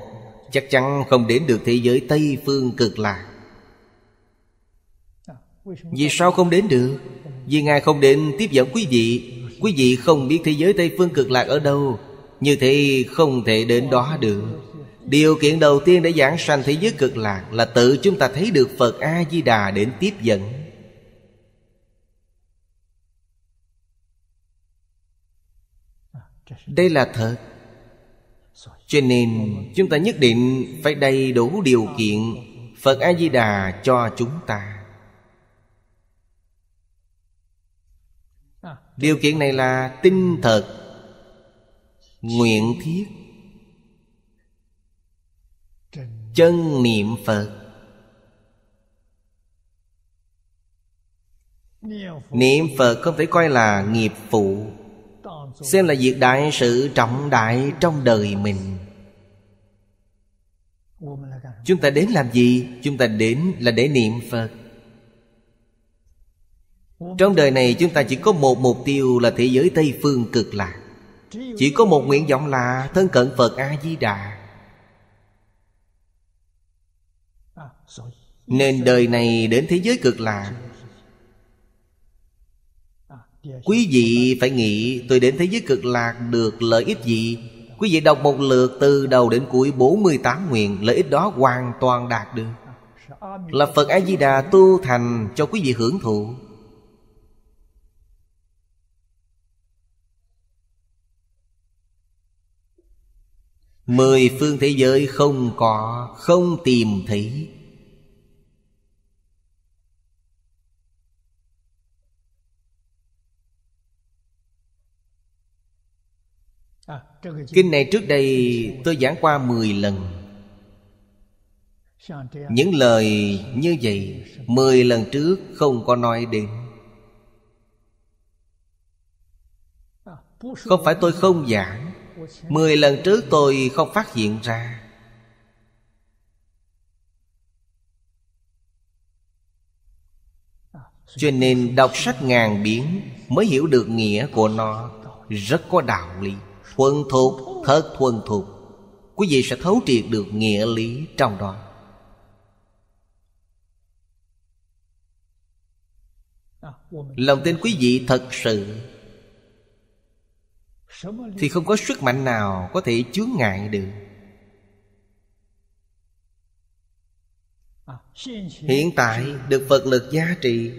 chắc chắn không đến được thế giới tây phương cực lạc vì sao không đến được vì ngài không đến tiếp dẫn quý vị quý vị không biết thế giới tây phương cực lạc ở đâu như thế không thể đến đó được Điều kiện đầu tiên để giảng sanh thế giới cực lạc Là tự chúng ta thấy được Phật A-di-đà đến tiếp dẫn Đây là thật cho nên chúng ta nhất định phải đầy đủ điều kiện phật a di đà cho chúng ta điều kiện này là tinh thật nguyện thiết chân niệm phật niệm phật không thể coi là nghiệp phụ xem là việc đại sự trọng đại trong đời mình chúng ta đến làm gì chúng ta đến là để niệm phật trong đời này chúng ta chỉ có một mục tiêu là thế giới tây phương cực lạc chỉ có một nguyện vọng là thân cận phật a di đà nên đời này đến thế giới cực lạc Dạ, quý dạ, dạ, vị phải nghĩ tôi đến thế giới cực lạc được lợi ích gì quý vị đọc một lượt từ đầu đến cuối 48 nguyện lợi ích đó hoàn toàn đạt được là phật a di đà tu thành cho quý vị hưởng thụ mười phương thế giới không có không tìm thấy Kinh này trước đây tôi giảng qua 10 lần Những lời như vậy 10 lần trước không có nói đến Không phải tôi không giảng Mười lần trước tôi không phát hiện ra Cho nên đọc sách ngàn biến Mới hiểu được nghĩa của nó Rất có đạo lý thuần thuộc thật thuần thuộc quý vị sẽ thấu triệt được nghĩa lý trong đó lòng tin quý vị thật sự thì không có sức mạnh nào có thể chướng ngại được hiện tại được phật lực gia trị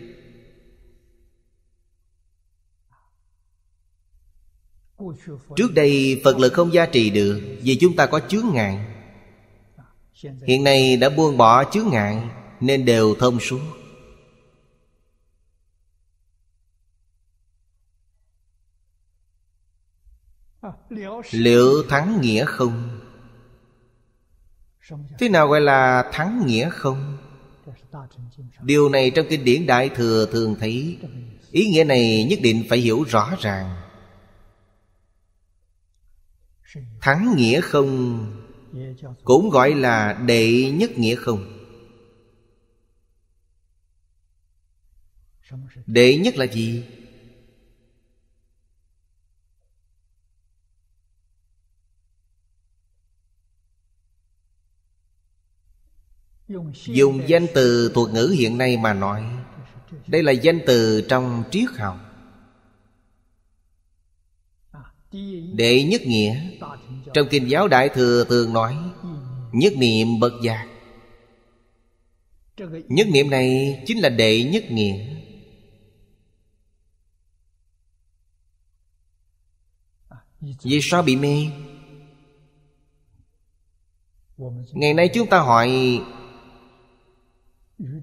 Trước đây Phật lực không gia trì được Vì chúng ta có chướng ngại Hiện nay đã buông bỏ chướng ngại Nên đều thông suốt Liệu thắng nghĩa không? Thế nào gọi là thắng nghĩa không? Điều này trong kinh điển Đại Thừa thường thấy Ý nghĩa này nhất định phải hiểu rõ ràng thắng nghĩa không cũng gọi là đệ nhất nghĩa không đệ nhất là gì dùng danh từ thuật ngữ hiện nay mà nói đây là danh từ trong triết học Đệ nhất nghĩa Trong kinh giáo Đại Thừa thường nói Nhất niệm bậc giác Nhất niệm này chính là đệ nhất nghĩa Vì sao bị mê? Ngày nay chúng ta hỏi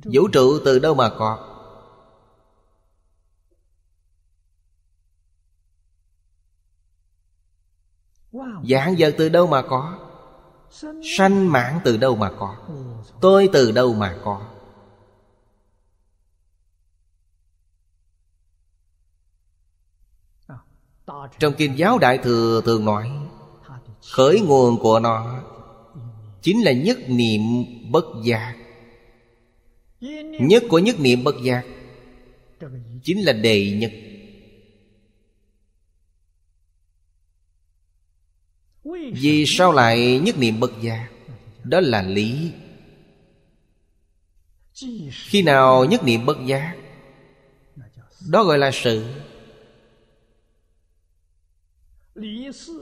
Vũ trụ từ đâu mà có Dạng vật từ đâu mà có Sanh mạng từ đâu mà có Tôi từ đâu mà có Trong kinh giáo Đại Thừa thường nói Khởi nguồn của nó Chính là nhất niệm bất giác Nhất của nhất niệm bất giác Chính là đệ nhất Vì sao lại nhất niệm bất gia Đó là lý Khi nào nhất niệm bất gia Đó gọi là sự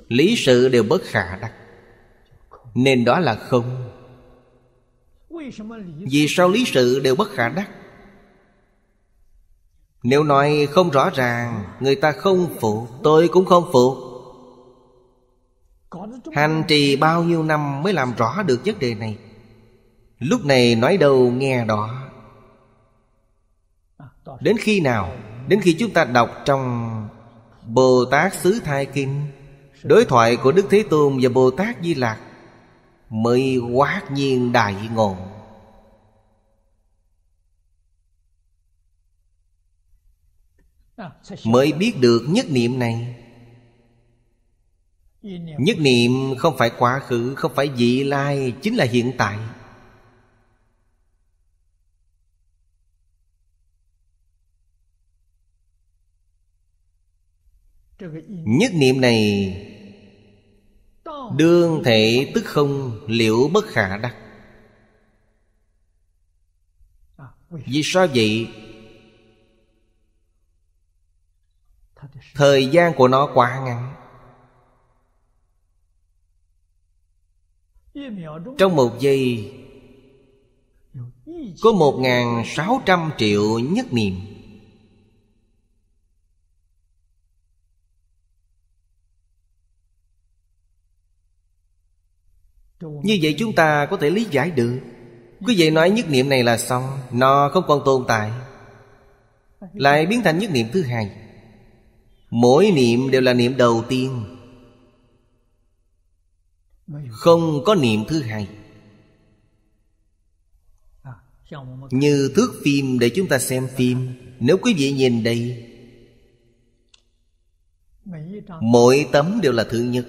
Lý sự đều bất khả đắc Nên đó là không Vì sao lý sự đều bất khả đắc Nếu nói không rõ ràng Người ta không phụ Tôi cũng không phụ Hành trì bao nhiêu năm mới làm rõ được vấn đề này Lúc này nói đâu nghe đó Đến khi nào? Đến khi chúng ta đọc trong Bồ Tát Sứ Thai Kinh Đối thoại của Đức Thế Tôn và Bồ Tát Di Lạc Mới quát nhiên đại ngộ Mới biết được nhất niệm này Nhất niệm không phải quá khứ Không phải vị lai Chính là hiện tại Nhất niệm này Đương thể tức không Liệu bất khả đắc Vì sao vậy? Thời gian của nó quá ngắn Trong một giây Có một ngàn sáu trăm triệu nhất niệm Như vậy chúng ta có thể lý giải được Cứ vậy nói nhất niệm này là xong Nó không còn tồn tại Lại biến thành nhất niệm thứ hai Mỗi niệm đều là niệm đầu tiên không có niệm thứ hai như thước phim để chúng ta xem phim nếu quý vị nhìn đây mỗi tấm đều là thứ nhất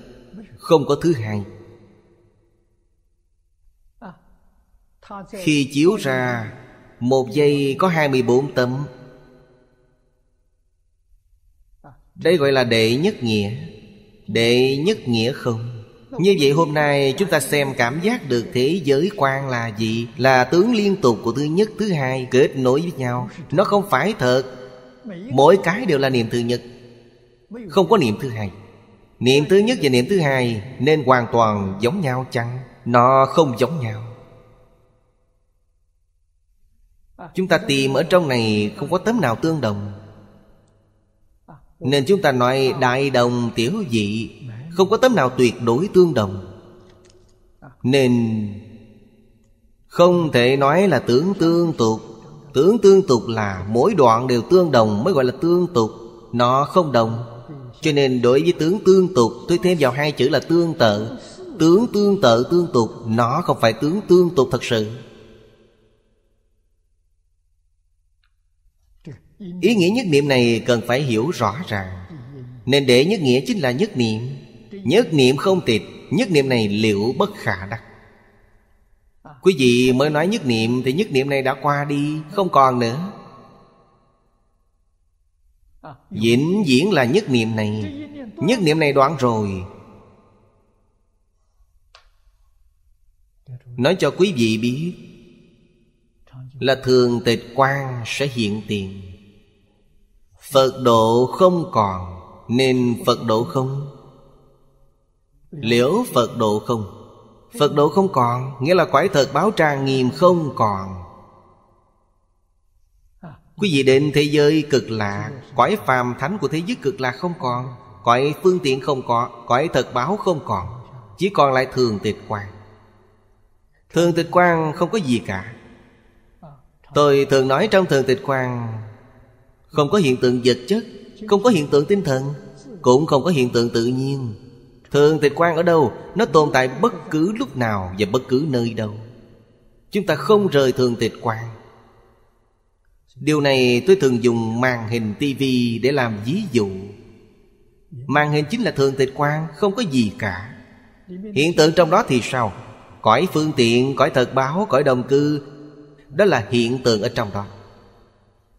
không có thứ hai khi chiếu ra một giây có 24 tấm Đây gọi là đệ nhất nghĩa Đệ nhất nghĩa không như vậy hôm nay chúng ta xem cảm giác được thế giới quan là gì Là tướng liên tục của thứ nhất thứ hai kết nối với nhau Nó không phải thật Mỗi cái đều là niệm thứ nhất Không có niệm thứ hai Niệm thứ nhất và niệm thứ hai Nên hoàn toàn giống nhau chăng Nó không giống nhau Chúng ta tìm ở trong này không có tấm nào tương đồng Nên chúng ta nói đại đồng tiểu dị không có tấm nào tuyệt đối tương đồng Nên Không thể nói là tưởng tương tục Tưởng tương tục là mỗi đoạn đều tương đồng mới gọi là tương tục Nó không đồng Cho nên đối với tướng tương tục Tôi thêm vào hai chữ là tương tự Tướng tương tự tương tục Nó không phải tướng tương tục thật sự Ý nghĩa nhất niệm này cần phải hiểu rõ ràng Nên để nhất nghĩa chính là nhất niệm Nhất niệm không tịch Nhất niệm này liệu bất khả đắc Quý vị mới nói nhất niệm Thì nhất niệm này đã qua đi Không còn nữa diễn diễn là nhất niệm này Nhất niệm này đoạn rồi Nói cho quý vị biết Là thường tịch quan sẽ hiện tiền Phật độ không còn Nên Phật độ không Liễu Phật độ không Phật độ không còn Nghĩa là quải thật báo trang nghiêm không còn Quý vị đến thế giới cực lạc quải phàm thánh của thế giới cực lạc không còn quải phương tiện không còn quải thật báo không còn Chỉ còn lại thường tịch quan Thường tịch quan không có gì cả Tôi thường nói trong thường tịch quan Không có hiện tượng vật chất Không có hiện tượng tinh thần Cũng không có hiện tượng tự nhiên Thường thì quan ở đâu Nó tồn tại bất cứ lúc nào Và bất cứ nơi đâu Chúng ta không rời thường tịch quan Điều này tôi thường dùng màn hình tivi để làm ví dụ Màn hình chính là thường tịch quan Không có gì cả Hiện tượng trong đó thì sao Cõi phương tiện, cõi thật báo, cõi đồng cư Đó là hiện tượng ở trong đó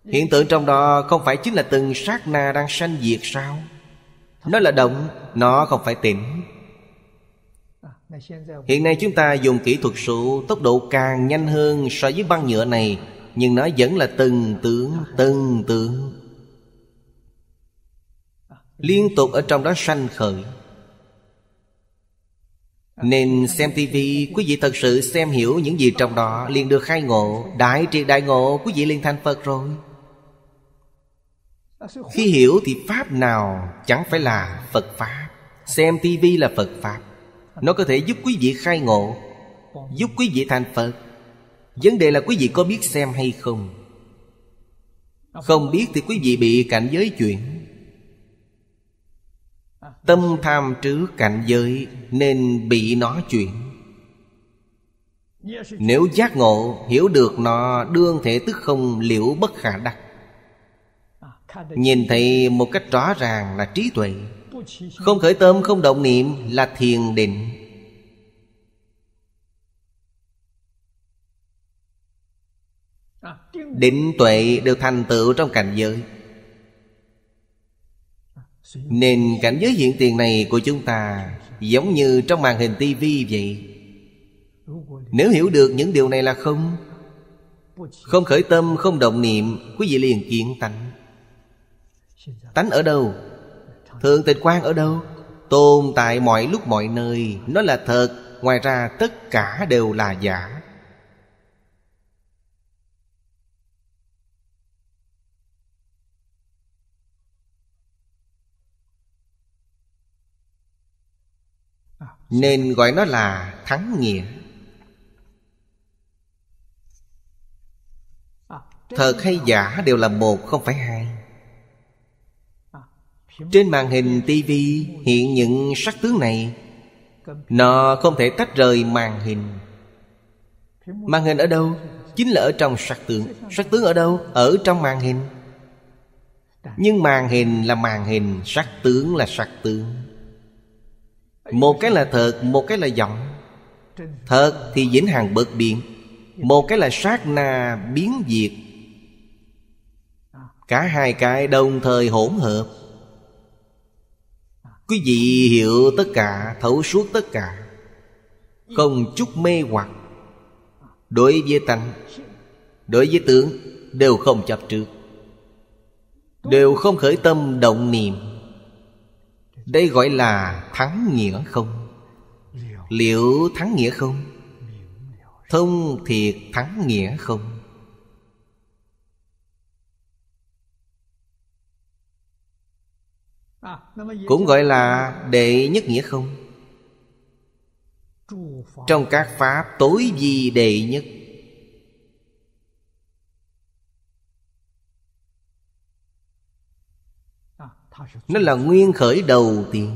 Hiện tượng trong đó không phải chính là từng sát na đang sanh diệt sao nó là động Nó không phải tĩnh Hiện nay chúng ta dùng kỹ thuật số Tốc độ càng nhanh hơn so với băng nhựa này Nhưng nó vẫn là từng tướng Từng tướng Liên tục ở trong đó sanh khởi Nên xem tivi Quý vị thật sự xem hiểu những gì trong đó liền được khai ngộ Đại triệt đại ngộ Quý vị liền thành Phật rồi khi hiểu thì pháp nào chẳng phải là phật pháp xem tivi là phật pháp nó có thể giúp quý vị khai ngộ giúp quý vị thành phật vấn đề là quý vị có biết xem hay không không biết thì quý vị bị cảnh giới chuyển Tâm tham trứ cảnh giới Nên bị nó chuyển Nếu giác ngộ Hiểu được nó Đương thể tức không liễu bất khả đắc Nhìn thấy một cách rõ ràng là trí tuệ Không khởi tâm không động niệm là thiền định Định tuệ được thành tựu trong cảnh giới Nên cảnh giới hiện tiền này của chúng ta Giống như trong màn hình tivi vậy Nếu hiểu được những điều này là không Không khởi tâm, không động niệm Quý vị liền kiện tánh tánh ở đâu thượng tịch quan ở đâu tồn tại mọi lúc mọi nơi nó là thật ngoài ra tất cả đều là giả nên gọi nó là thắng nghĩa thật hay giả đều là một không phải hai trên màn hình TV hiện những sắc tướng này Nó không thể tách rời màn hình Màn hình ở đâu? Chính là ở trong sắc tướng Sắc tướng ở đâu? Ở trong màn hình Nhưng màn hình là màn hình Sắc tướng là sắc tướng Một cái là thật Một cái là giọng Thật thì vĩnh hằng bất biến Một cái là sát na biến diệt Cả hai cái đồng thời hỗn hợp quý vị hiểu tất cả thấu suốt tất cả không chút mê hoặc đối với tăng đối với tướng đều không chấp trước đều không khởi tâm động niệm đây gọi là thắng nghĩa không liệu thắng nghĩa không thông thiệt thắng nghĩa không cũng gọi là đệ nhất nghĩa không trong các pháp tối vi đệ nhất nó là nguyên khởi đầu tiên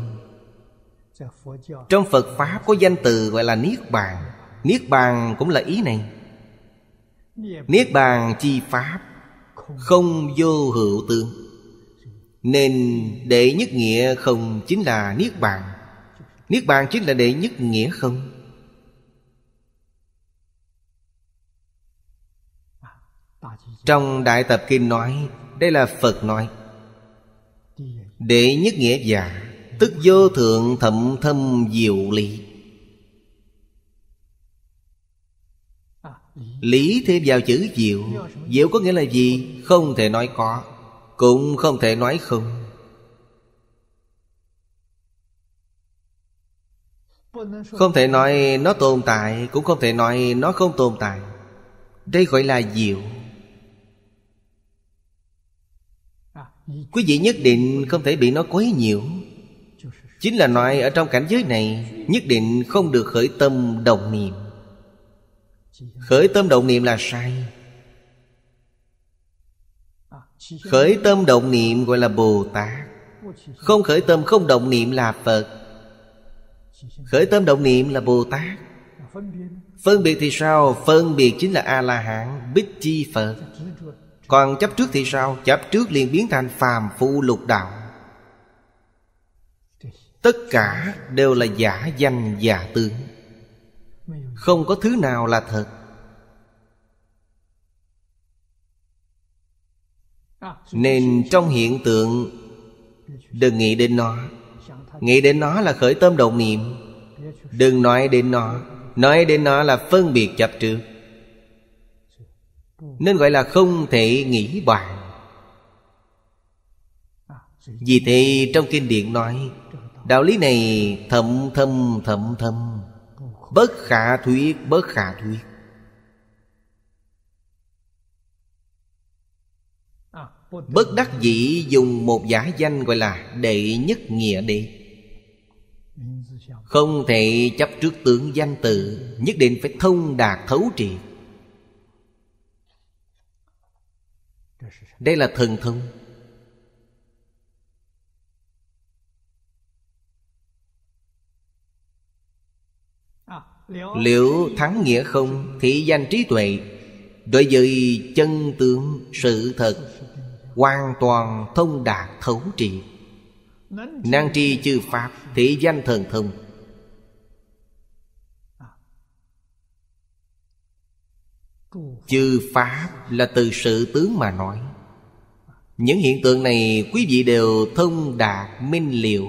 trong phật pháp có danh từ gọi là niết bàn niết bàn cũng là ý này niết bàn chi pháp không vô hữu tương nên đệ nhất nghĩa không chính là Niết Bàn Niết Bàn chính là đệ nhất nghĩa không Trong Đại Tập kinh nói Đây là Phật nói Đệ nhất nghĩa giả Tức vô thượng thậm thâm diệu lý Lý thêm vào chữ diệu Diệu có nghĩa là gì? Không thể nói có cũng không thể nói không Không thể nói nó tồn tại Cũng không thể nói nó không tồn tại Đây gọi là diệu Quý vị nhất định không thể bị nó quấy nhiễu Chính là nói ở trong cảnh giới này Nhất định không được khởi tâm đồng niệm Khởi tâm đồng niệm là sai khởi tâm động niệm gọi là bồ tát không khởi tâm không động niệm là phật khởi tâm động niệm là bồ tát phân biệt thì sao phân biệt chính là a la hán bích chi phật còn chấp trước thì sao chấp trước liền biến thành phàm phu lục đạo tất cả đều là giả danh giả tướng không có thứ nào là thật nên trong hiện tượng đừng nghĩ đến nó nghĩ đến nó là khởi tâm động niệm đừng nói đến nó nói đến nó là phân biệt chấp trước nên gọi là không thể nghĩ bàn vì thế trong kinh điển nói Đạo lý này thậm thâm thậm thâm Bất khả thuyết bất khả thuyết Bất đắc dĩ dùng một giả danh gọi là đệ nhất nghĩa đệ Không thể chấp trước tướng danh tự Nhất định phải thông đạt thấu triệt Đây là thần thông Liệu thắng nghĩa không Thị danh trí tuệ Đối với chân tướng sự thật Hoàn toàn thông đạt thấu trị Năng tri chư Pháp Thị danh thần thông Chư Pháp là từ sự tướng mà nói Những hiện tượng này quý vị đều thông đạt minh liễu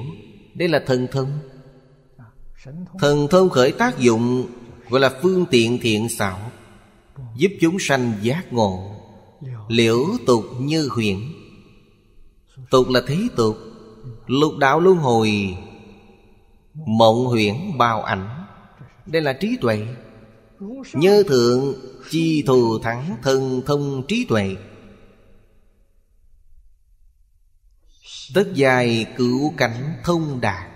Đây là thần thông Thần thông khởi tác dụng Gọi là phương tiện thiện xảo Giúp chúng sanh giác ngộ Liễu tục như huyễn Tục là thế tục Lục đạo luân hồi Mộng huyễn bao ảnh Đây là trí tuệ Như thượng chi thù thắng thân thông trí tuệ Tất dài cửu cảnh thông đạt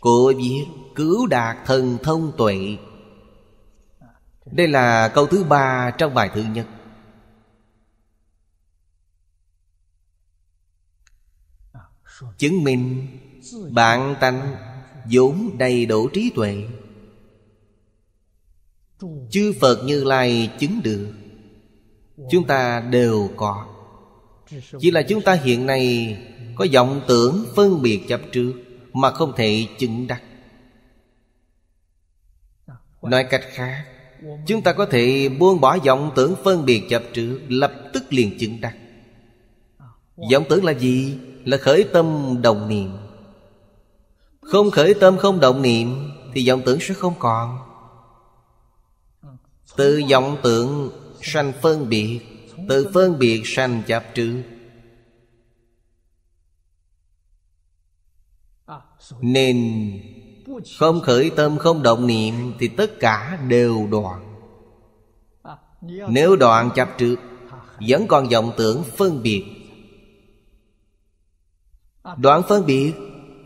Cổ viết cứu đạt thần thông tuệ đây là câu thứ ba trong bài thứ nhất Chứng minh bạn tánh vốn đầy đủ trí tuệ Chư Phật Như Lai chứng được Chúng ta đều có Chỉ là chúng ta hiện nay Có vọng tưởng phân biệt chấp trước Mà không thể chứng đắc Nói cách khác Chúng ta có thể buông bỏ vọng tưởng phân biệt chập trước Lập tức liền chứng đắc Vọng tưởng là gì? Là khởi tâm đồng niệm Không khởi tâm không động niệm Thì vọng tưởng sẽ không còn Từ vọng tưởng sanh phân biệt Từ phân biệt sanh chập trước Nên không khởi tâm không động niệm Thì tất cả đều đoạn Nếu đoạn chấp trước Vẫn còn vọng tưởng phân biệt Đoạn phân biệt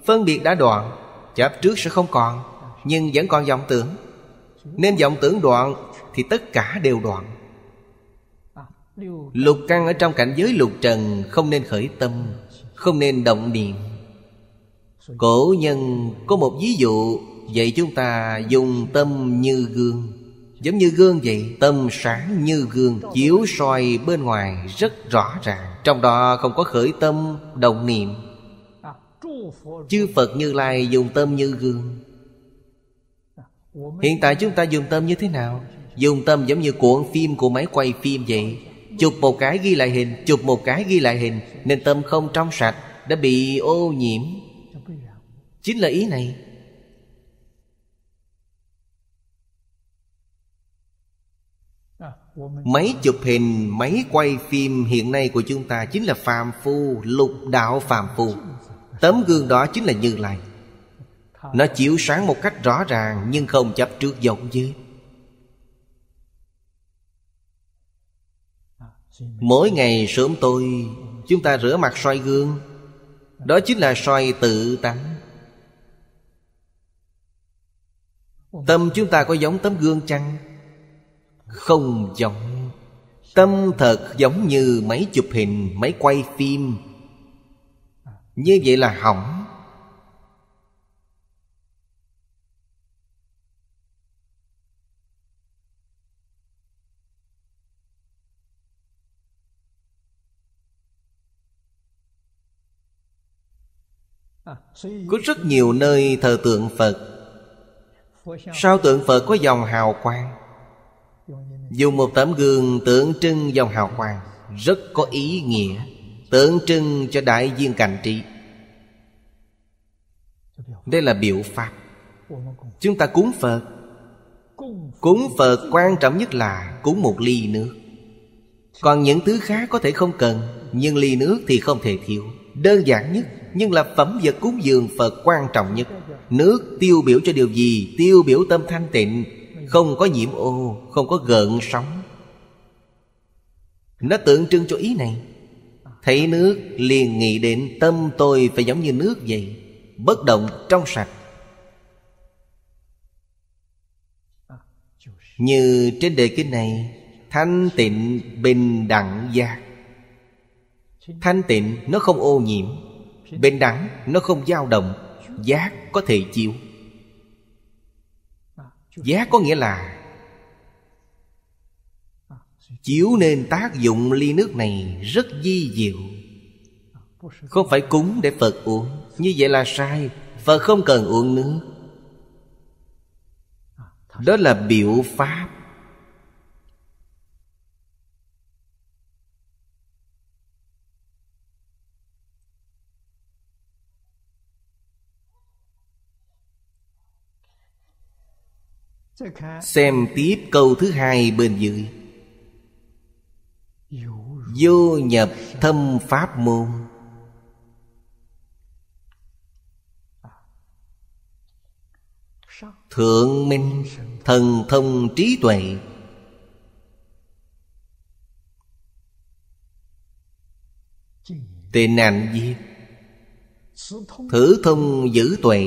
Phân biệt đã đoạn Chấp trước sẽ không còn Nhưng vẫn còn vọng tưởng Nên vọng tưởng đoạn Thì tất cả đều đoạn Lục căn ở trong cảnh giới lục trần Không nên khởi tâm Không nên động niệm cổ nhân có một ví dụ vậy chúng ta dùng tâm như gương giống như gương vậy tâm sáng như gương chiếu soi bên ngoài rất rõ ràng trong đó không có khởi tâm đồng niệm chư phật như lai dùng tâm như gương hiện tại chúng ta dùng tâm như thế nào dùng tâm giống như cuộn phim của máy quay phim vậy chụp một cái ghi lại hình chụp một cái ghi lại hình nên tâm không trong sạch đã bị ô nhiễm chính là ý này Máy chụp hình, máy quay phim hiện nay của chúng ta chính là phàm phu, lục đạo phàm phu. Tấm gương đó chính là Như Lai. Nó chiếu sáng một cách rõ ràng nhưng không chấp trước vọng dư. Mỗi ngày sớm tôi chúng ta rửa mặt soi gương Đó chính là soi tự tánh Tâm chúng ta có giống tấm gương chăng? Không giống Tâm thật giống như máy chụp hình, máy quay phim Như vậy là hỏng à, Có rất nhiều nơi thờ tượng Phật sao tượng Phật có dòng hào quang Dùng một tấm gương tượng trưng dòng hào quang Rất có ý nghĩa Tượng trưng cho đại viên cảnh trị Đây là biểu pháp Chúng ta cúng Phật Cúng Phật quan trọng nhất là cúng một ly nước Còn những thứ khác có thể không cần Nhưng ly nước thì không thể thiếu Đơn giản nhất Nhưng là phẩm vật cúng dường Phật quan trọng nhất Nước tiêu biểu cho điều gì? Tiêu biểu tâm thanh tịnh Không có nhiễm ô, không có gợn sóng Nó tượng trưng cho ý này Thấy nước liền nghĩ đến tâm tôi phải giống như nước vậy Bất động trong sạch Như trên đề kinh này Thanh tịnh bình đẳng giác Thanh tịnh nó không ô nhiễm Bình đẳng nó không dao động giác có thể chiếu giác có nghĩa là chiếu nên tác dụng ly nước này rất di diệu không phải cúng để phật uống như vậy là sai phật không cần uống nước đó là biểu pháp Xem tiếp câu thứ hai bên dưới Vô nhập thâm pháp môn Thượng minh thần thông trí tuệ Tệ nạn diệt Thử thông giữ tuệ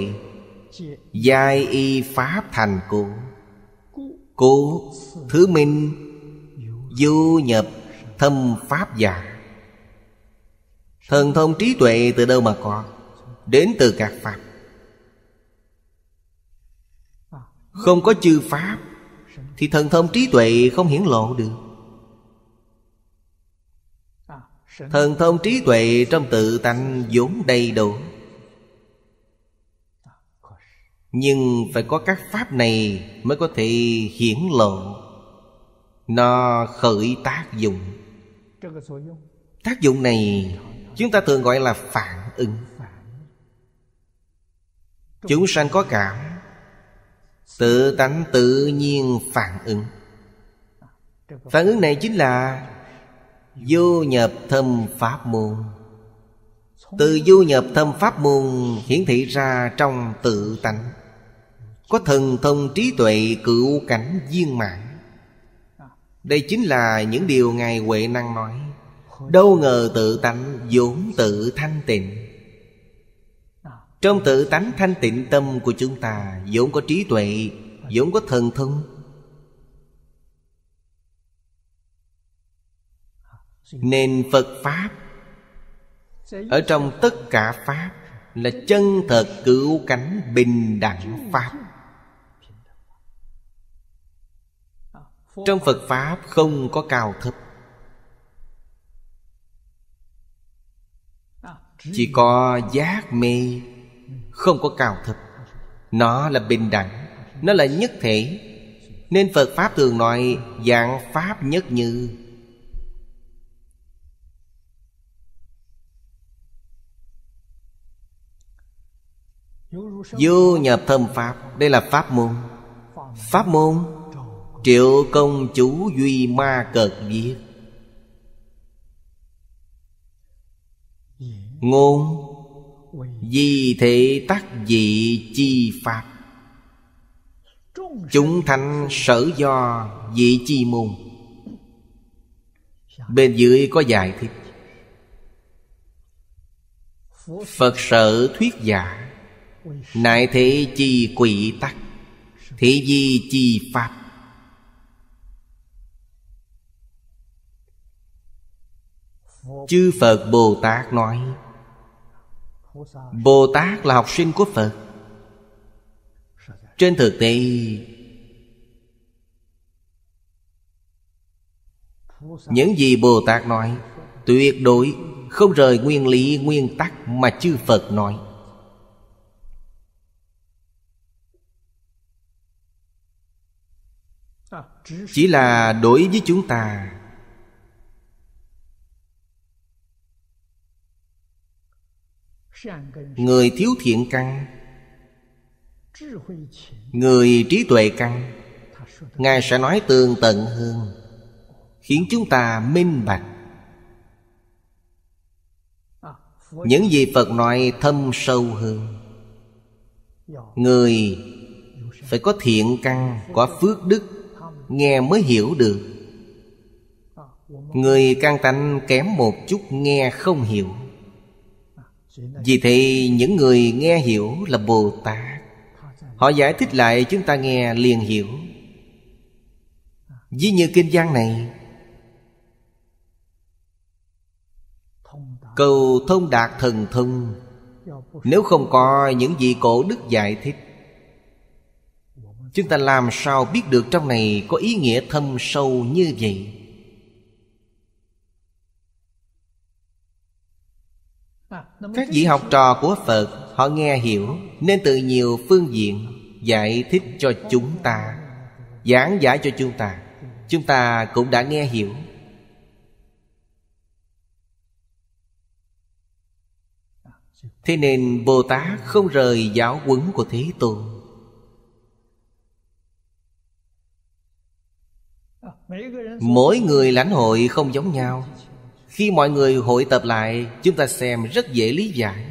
Giai y pháp thành cổ Cố thứ minh Du nhập thâm pháp giả Thần thông trí tuệ từ đâu mà có Đến từ các pháp Không có chư pháp Thì thần thông trí tuệ không hiển lộ được Thần thông trí tuệ trong tự tánh vốn đầy đủ nhưng phải có các pháp này mới có thể hiển lộ nó khởi tác dụng tác dụng này chúng ta thường gọi là phản ứng chúng sanh có cảm tự tánh tự nhiên phản ứng phản ứng này chính là vô nhập thâm pháp môn từ vô nhập thâm pháp môn hiển thị ra trong tự tánh có thần thông trí tuệ cựu cảnh viên mãn Đây chính là những điều Ngài Huệ Năng nói Đâu ngờ tự tánh vốn tự thanh tịnh Trong tự tánh thanh tịnh tâm của chúng ta vốn có trí tuệ, vốn có thần thông Nên Phật Pháp Ở trong tất cả Pháp Là chân thật cửu cánh bình đẳng Pháp trong phật pháp không có cao thấp chỉ có giác mê không có cao thấp nó là bình đẳng nó là nhất thể nên phật pháp thường nói dạng pháp nhất như vô nhập thâm pháp đây là pháp môn pháp môn Triệu công chủ duy ma cợt viết Ngôn Di thể tác dị chi pháp Chúng thành sở do dị chi môn Bên dưới có giải thích Phật sở thuyết giả Nại thế chi quỷ tắc thị di chi pháp chư phật bồ tát nói bồ tát là học sinh của phật trên thực tế những gì bồ tát nói tuyệt đối không rời nguyên lý nguyên tắc mà chư phật nói chỉ là đối với chúng ta người thiếu thiện căn người trí tuệ căn ngài sẽ nói tường tận hơn khiến chúng ta minh bạch à, những gì phật nói thâm sâu hơn dạ. người phải có thiện căn có phước đức nghe mới hiểu được à, người căn tánh kém một chút nghe không hiểu vì thế những người nghe hiểu là Bồ Tát Họ giải thích lại chúng ta nghe liền hiểu Ví như kinh văn này Cầu thông đạt thần thông Nếu không có những vị cổ đức giải thích Chúng ta làm sao biết được trong này có ý nghĩa thâm sâu như vậy các vị học trò của phật họ nghe hiểu nên từ nhiều phương diện giải thích cho chúng ta giảng giải cho chúng ta chúng ta cũng đã nghe hiểu thế nên bồ tát không rời giáo huấn của thế tôn mỗi người lãnh hội không giống nhau khi mọi người hội tập lại chúng ta xem rất dễ lý giải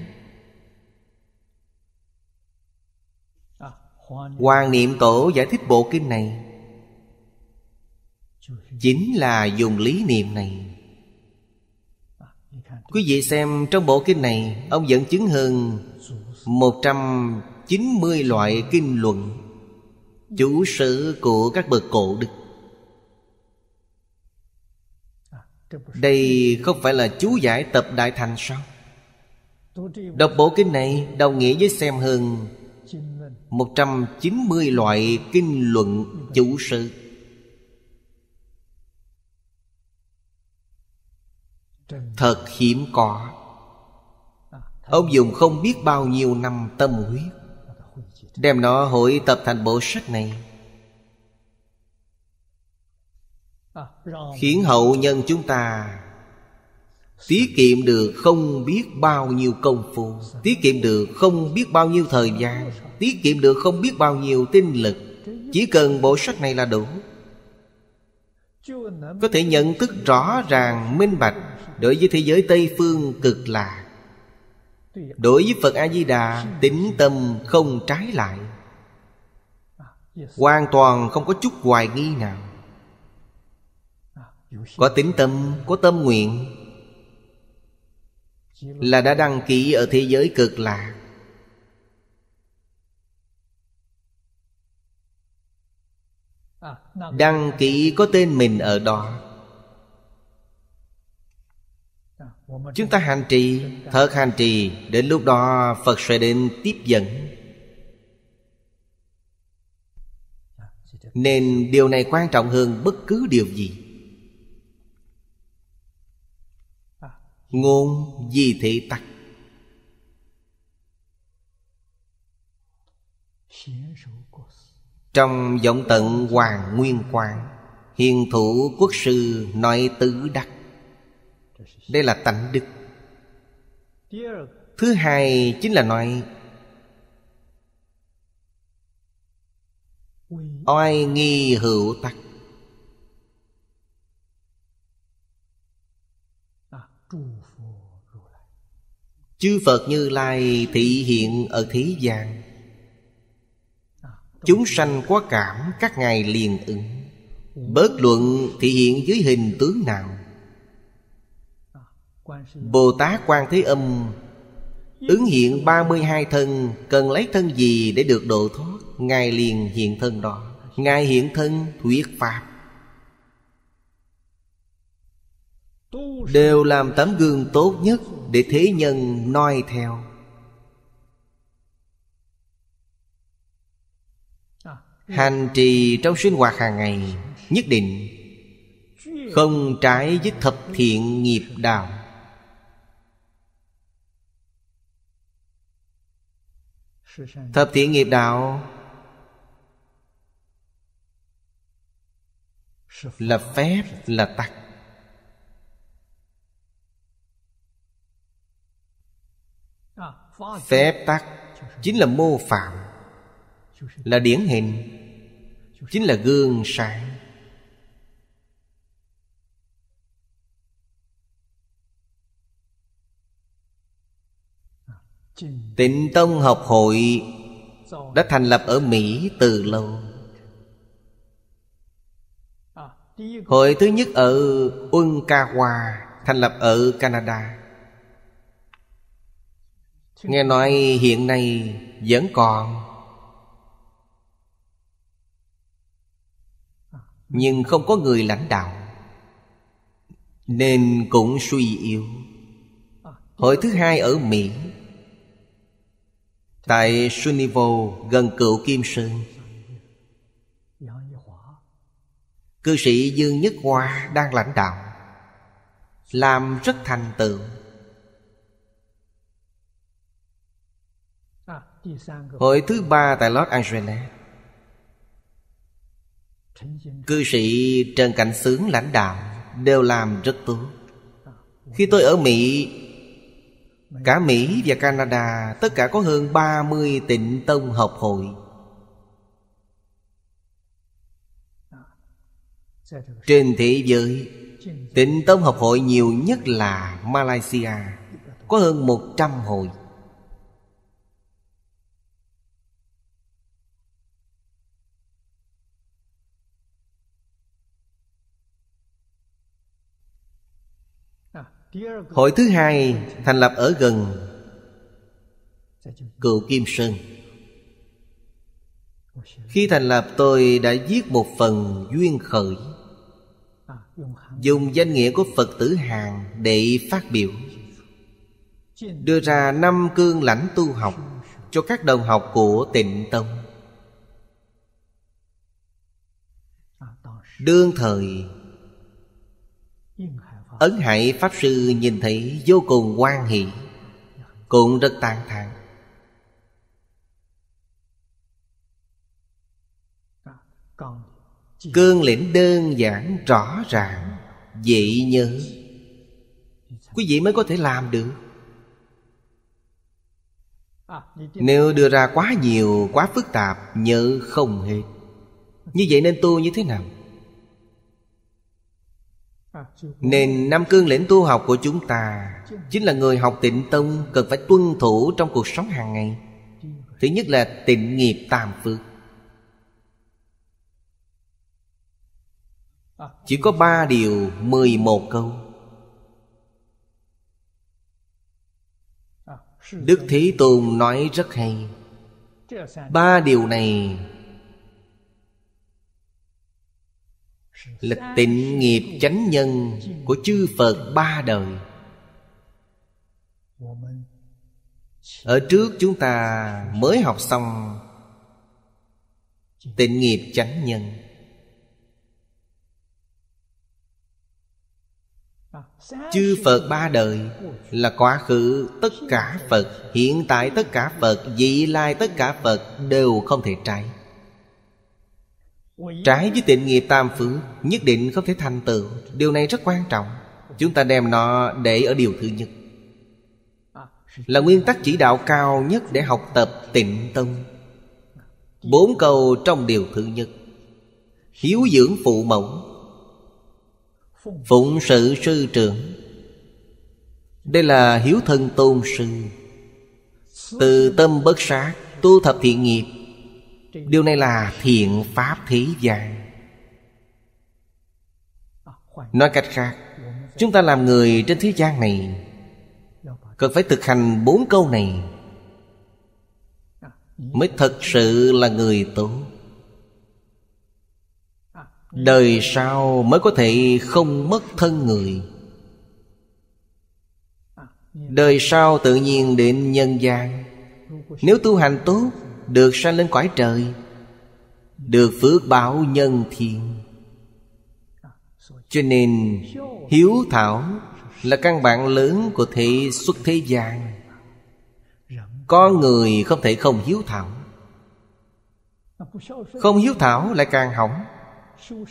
hoàng niệm tổ giải thích bộ kinh này chính là dùng lý niệm này quý vị xem trong bộ kinh này ông dẫn chứng hơn 190 loại kinh luận chủ sử của các bậc cổ đức Đây không phải là chú giải tập Đại Thành sao Đọc bộ kinh này đồng nghĩa với xem hơn 190 loại kinh luận chủ sự Thật hiểm có Ông dùng không biết bao nhiêu năm tâm huyết Đem nó hội tập thành bộ sách này khiến hậu nhân chúng ta tiết kiệm được không biết bao nhiêu công phu tiết kiệm được không biết bao nhiêu thời gian tiết kiệm được không biết bao nhiêu tinh lực chỉ cần bộ sách này là đủ có thể nhận thức rõ ràng minh bạch đối với thế giới tây phương cực lạ đối với phật a di đà tính tâm không trái lại hoàn toàn không có chút hoài nghi nào có tính tâm, có tâm nguyện Là đã đăng ký ở thế giới cực lạc Đăng ký có tên mình ở đó Chúng ta hành trì Thật hành trì Đến lúc đó Phật sẽ đến tiếp dẫn Nên điều này quan trọng hơn bất cứ điều gì Ngôn di thị tắc Trong vọng tận Hoàng Nguyên Quang Hiền thủ quốc sư nói tứ đắc Đây là tánh đức Thứ hai chính là nói Oai nghi hữu tắc chư phật như lai thị hiện ở thế gian chúng sanh quá cảm các ngài liền ứng bớt luận thị hiện dưới hình tướng nào bồ tát quan thế âm ứng hiện 32 thân cần lấy thân gì để được độ thoát ngài liền hiện thân đó ngài hiện thân thuyết pháp đều làm tấm gương tốt nhất để thế nhân noi theo hành trì trong sinh hoạt hàng ngày nhất định không trái với thập thiện nghiệp đạo thập thiện nghiệp đạo là phép là tắc phép tắc chính là mô phạm là điển hình chính là gương sáng tịnh tông học hội đã thành lập ở mỹ từ lâu hội thứ nhất ở unkawa thành lập ở canada Nghe nói hiện nay vẫn còn Nhưng không có người lãnh đạo Nên cũng suy yếu Hội thứ hai ở Mỹ Tại Sunivo gần cựu Kim Sơn Cư sĩ Dương Nhất Hoa đang lãnh đạo Làm rất thành tựu Hội thứ ba tại Los Angeles Cư sĩ Trần Cảnh Sướng lãnh đạo Đều làm rất tốt Khi tôi ở Mỹ Cả Mỹ và Canada Tất cả có hơn 30 tịnh tông học hội Trên thế giới Tịnh tông học hội nhiều nhất là Malaysia Có hơn 100 hội Hội thứ hai thành lập ở gần Cựu Kim Sơn Khi thành lập tôi đã viết một phần duyên khởi Dùng danh nghĩa của Phật tử hàng để phát biểu Đưa ra năm cương lãnh tu học Cho các đồng học của tịnh tông Đương thời Ấn Hải Pháp Sư nhìn thấy vô cùng quan hỷ Cũng rất tàn thán Cương lĩnh đơn giản rõ ràng Dị nhớ Quý vị mới có thể làm được Nếu đưa ra quá nhiều, quá phức tạp Nhớ không hết Như vậy nên tu như thế nào? Nên Nam Cương lĩnh tu học của chúng ta Chính là người học tịnh tông Cần phải tuân thủ trong cuộc sống hàng ngày Thứ nhất là tịnh nghiệp tam phước Chỉ có ba điều mười một câu Đức Thế Tôn nói rất hay Ba điều này là tịnh nghiệp chánh nhân của chư phật ba đời ở trước chúng ta mới học xong tịnh nghiệp chánh nhân chư phật ba đời là quá khứ tất cả phật hiện tại tất cả phật vị lai tất cả phật đều không thể trái Trái với à. tịnh nghiệp tam phước Nhất định không thể thành tựu Điều này rất quan trọng Chúng ta đem nó để ở điều thứ nhất à. Là nguyên tắc chỉ đạo cao nhất Để học tập tịnh tâm Bốn câu trong điều thứ nhất Hiếu dưỡng phụ mẫu Phụng sự sư trưởng Đây là hiếu thân tôn sư Từ tâm bất sát Tu thập thiện nghiệp điều này là thiện pháp thế gian nói cách khác chúng ta làm người trên thế gian này cần phải thực hành bốn câu này mới thật sự là người tốt đời sau mới có thể không mất thân người đời sau tự nhiên đến nhân gian nếu tu hành tốt được sanh lên cõi trời Được phước báo nhân thiên Cho nên hiếu thảo Là căn bản lớn của thế xuất thế gian Có người không thể không hiếu thảo Không hiếu thảo lại càng hỏng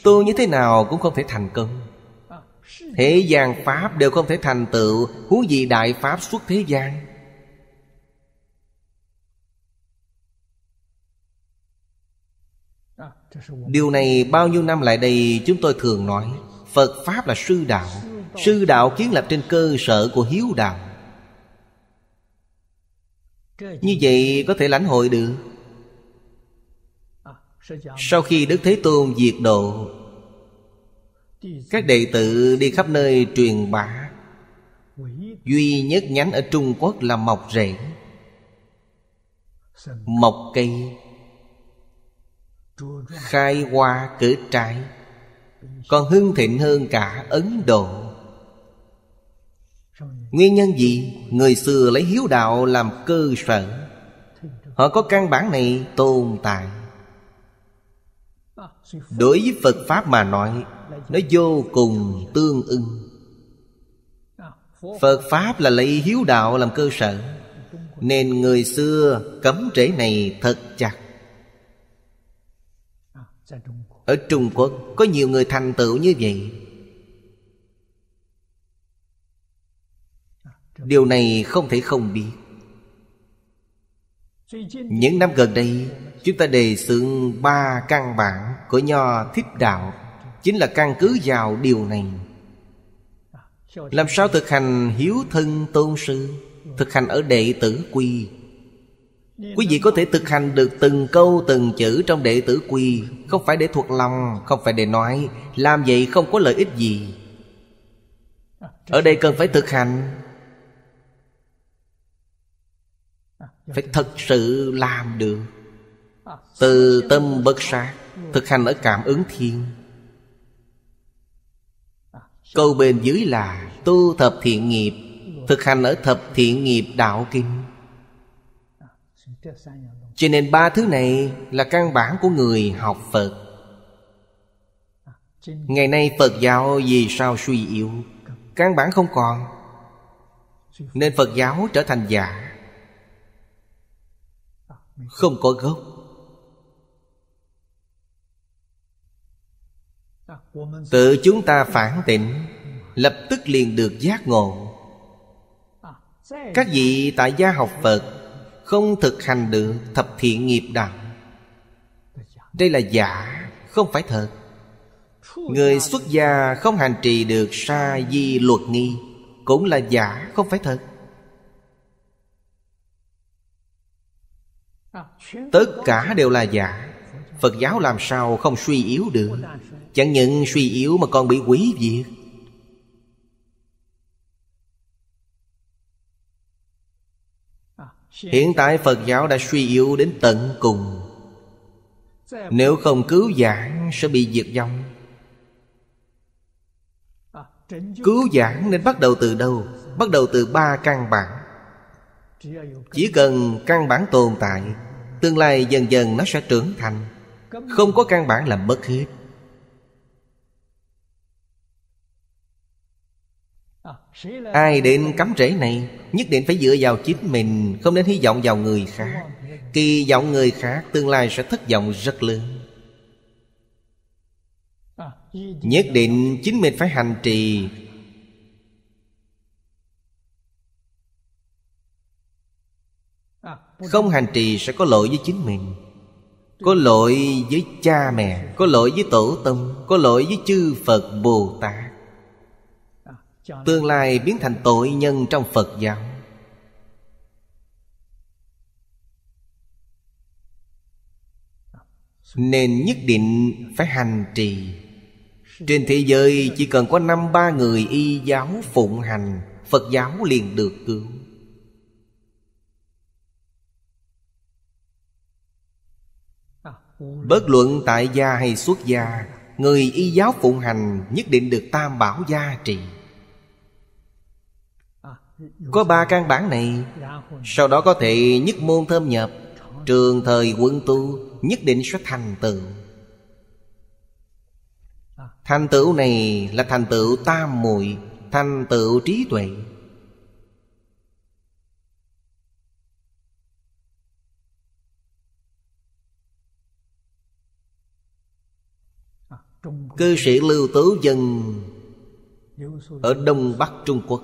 Tu như thế nào cũng không thể thành công Thế gian Pháp đều không thể thành tựu Huống gì Đại Pháp xuất thế gian điều này bao nhiêu năm lại đây chúng tôi thường nói phật pháp là sư đạo sư đạo kiến lập trên cơ sở của hiếu đạo như vậy có thể lãnh hội được sau khi đức thế tôn diệt độ các đệ tử đi khắp nơi truyền bá duy nhất nhánh ở trung quốc là mọc rễ mọc cây khai hoa cửa trái còn hưng thịnh hơn cả ấn độ nguyên nhân gì người xưa lấy hiếu đạo làm cơ sở họ có căn bản này tồn tại đối với phật pháp mà nói nó vô cùng tương ưng phật pháp là lấy hiếu đạo làm cơ sở nên người xưa cấm trễ này thật chặt ở trung quốc có nhiều người thành tựu như vậy điều này không thể không biết những năm gần đây chúng ta đề xướng ba căn bản của nho thích đạo chính là căn cứ vào điều này làm sao thực hành hiếu thân tôn sư thực hành ở đệ tử quy Quý vị có thể thực hành được từng câu từng chữ trong đệ tử quy Không phải để thuộc lòng, không phải để nói Làm vậy không có lợi ích gì à, Ở đây cần phải thực hành à, Phải thật sự làm được à, Từ tâm bất sát ừ. Thực hành ở cảm ứng thiên Câu bên dưới là Tu thập thiện nghiệp Thực hành ở thập thiện nghiệp đạo kinh cho nên ba thứ này là căn bản của người học phật ngày nay phật giáo vì sao suy yếu căn bản không còn nên phật giáo trở thành giả không có gốc tự chúng ta phản tỉnh lập tức liền được giác ngộ các vị tại gia học phật không thực hành được thập thiện nghiệp đạo Đây là giả Không phải thật Người xuất gia không hành trì được sa di luật nghi Cũng là giả không phải thật Tất cả đều là giả Phật giáo làm sao không suy yếu được Chẳng những suy yếu mà còn bị quý diệt Hiện tại Phật giáo đã suy yếu đến tận cùng Nếu không cứu giảng sẽ bị diệt vong Cứu giảng nên bắt đầu từ đâu? Bắt đầu từ ba căn bản Chỉ cần căn bản tồn tại Tương lai dần dần nó sẽ trưởng thành Không có căn bản là mất hết Ai đến cắm rễ này Nhất định phải dựa vào chính mình Không nên hy vọng vào người khác Kỳ vọng người khác tương lai sẽ thất vọng rất lớn Nhất định chính mình phải hành trì Không hành trì sẽ có lỗi với chính mình Có lỗi với cha mẹ Có lỗi với tổ tâm Có lỗi với chư Phật Bồ Tát Tương lai biến thành tội nhân trong Phật giáo Nên nhất định phải hành trì Trên thế giới chỉ cần có năm ba người y giáo phụng hành Phật giáo liền được cứu Bất luận tại gia hay xuất gia Người y giáo phụng hành nhất định được tam bảo gia trì có ba căn bản này Sau đó có thể nhất môn thơm nhập Trường thời quân tu Nhất định sẽ thành tựu Thành tựu này là thành tựu tam muội Thành tựu trí tuệ Cư sĩ Lưu Tứ Dân Ở Đông Bắc Trung Quốc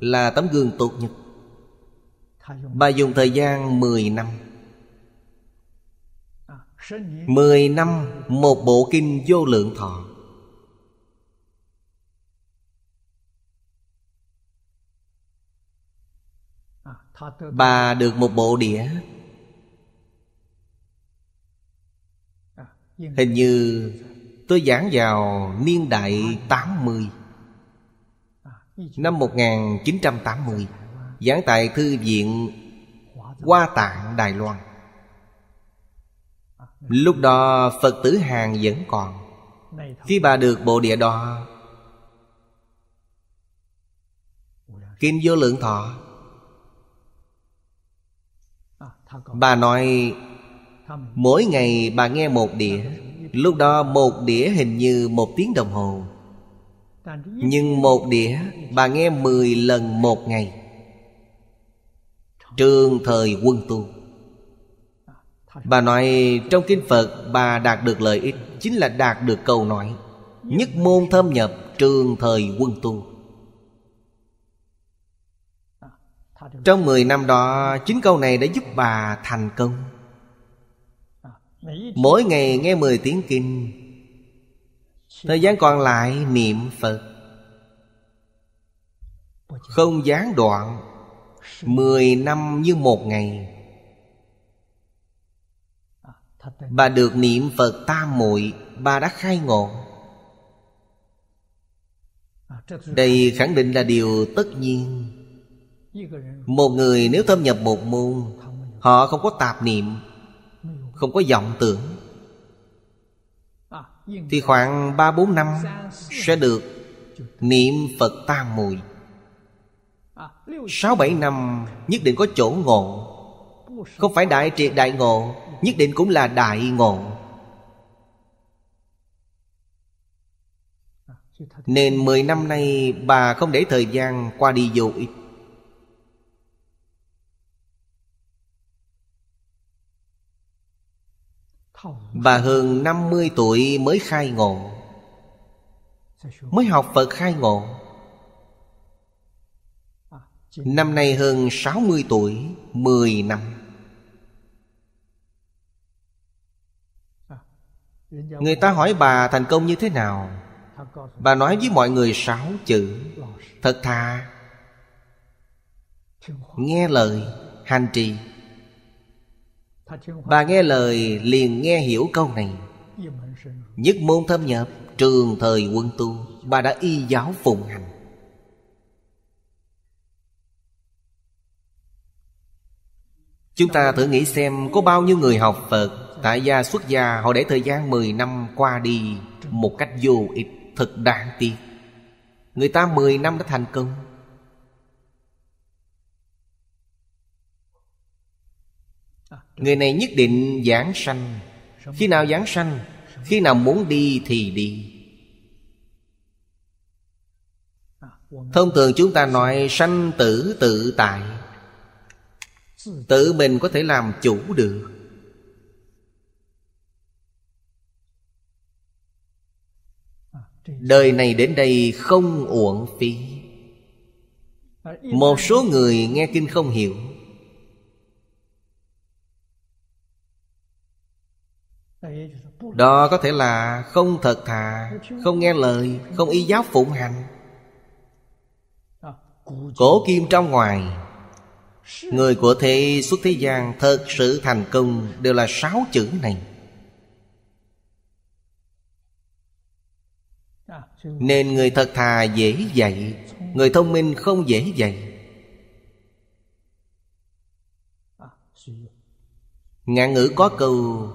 là tấm gương tốt nhất Bà dùng thời gian 10 năm 10 năm một bộ kinh vô lượng thọ Bà được một bộ đĩa Hình như tôi giảng vào niên đại 80 Năm 1980 Giảng tại Thư viện Hoa Tạng Đài Loan Lúc đó Phật tử hàng vẫn còn Khi bà được bộ địa đo kim vô lượng thọ Bà nói Mỗi ngày bà nghe một đĩa Lúc đó một đĩa hình như một tiếng đồng hồ nhưng một đĩa bà nghe mười lần một ngày Trường thời quân tu Bà nói trong kinh Phật bà đạt được lợi ích Chính là đạt được câu nói Nhất môn thâm nhập trường thời quân tu Trong 10 năm đó Chính câu này đã giúp bà thành công Mỗi ngày nghe 10 tiếng kinh Thời gian còn lại niệm Phật Không gián đoạn Mười năm như một ngày Bà được niệm Phật tam muội Bà đã khai ngộ Đây khẳng định là điều tất nhiên Một người nếu thâm nhập một môn Họ không có tạp niệm Không có vọng tưởng thì khoảng 3-4 năm Sẽ được niệm Phật tam mùi 6-7 năm nhất định có chỗ ngộ Không phải đại triệt đại ngộ Nhất định cũng là đại ngộ Nên 10 năm nay bà không để thời gian qua đi vô ích và hơn 50 tuổi mới khai ngộ Mới học Phật khai ngộ Năm nay hơn 60 tuổi 10 năm Người ta hỏi bà thành công như thế nào Bà nói với mọi người sáu chữ Thật thà Nghe lời Hành trì Bà nghe lời liền nghe hiểu câu này Nhất môn thâm nhập Trường thời quân tu Bà đã y giáo phụng hành Chúng ta thử nghĩ xem Có bao nhiêu người học Phật Tại gia xuất gia Họ để thời gian 10 năm qua đi Một cách vô ích Thật đáng tiếc Người ta 10 năm đã thành công Người này nhất định giảng sanh Khi nào giảng sanh Khi nào muốn đi thì đi Thông thường chúng ta nói sanh tử tự tại Tự mình có thể làm chủ được Đời này đến đây không uổng phí Một số người nghe kinh không hiểu Đó có thể là không thật thà Không nghe lời Không y giáo phụng hành Cổ kim trong ngoài Người của thế xuất thế gian Thật sự thành công Đều là sáu chữ này Nên người thật thà dễ dạy Người thông minh không dễ dạy Ngạn ngữ có câu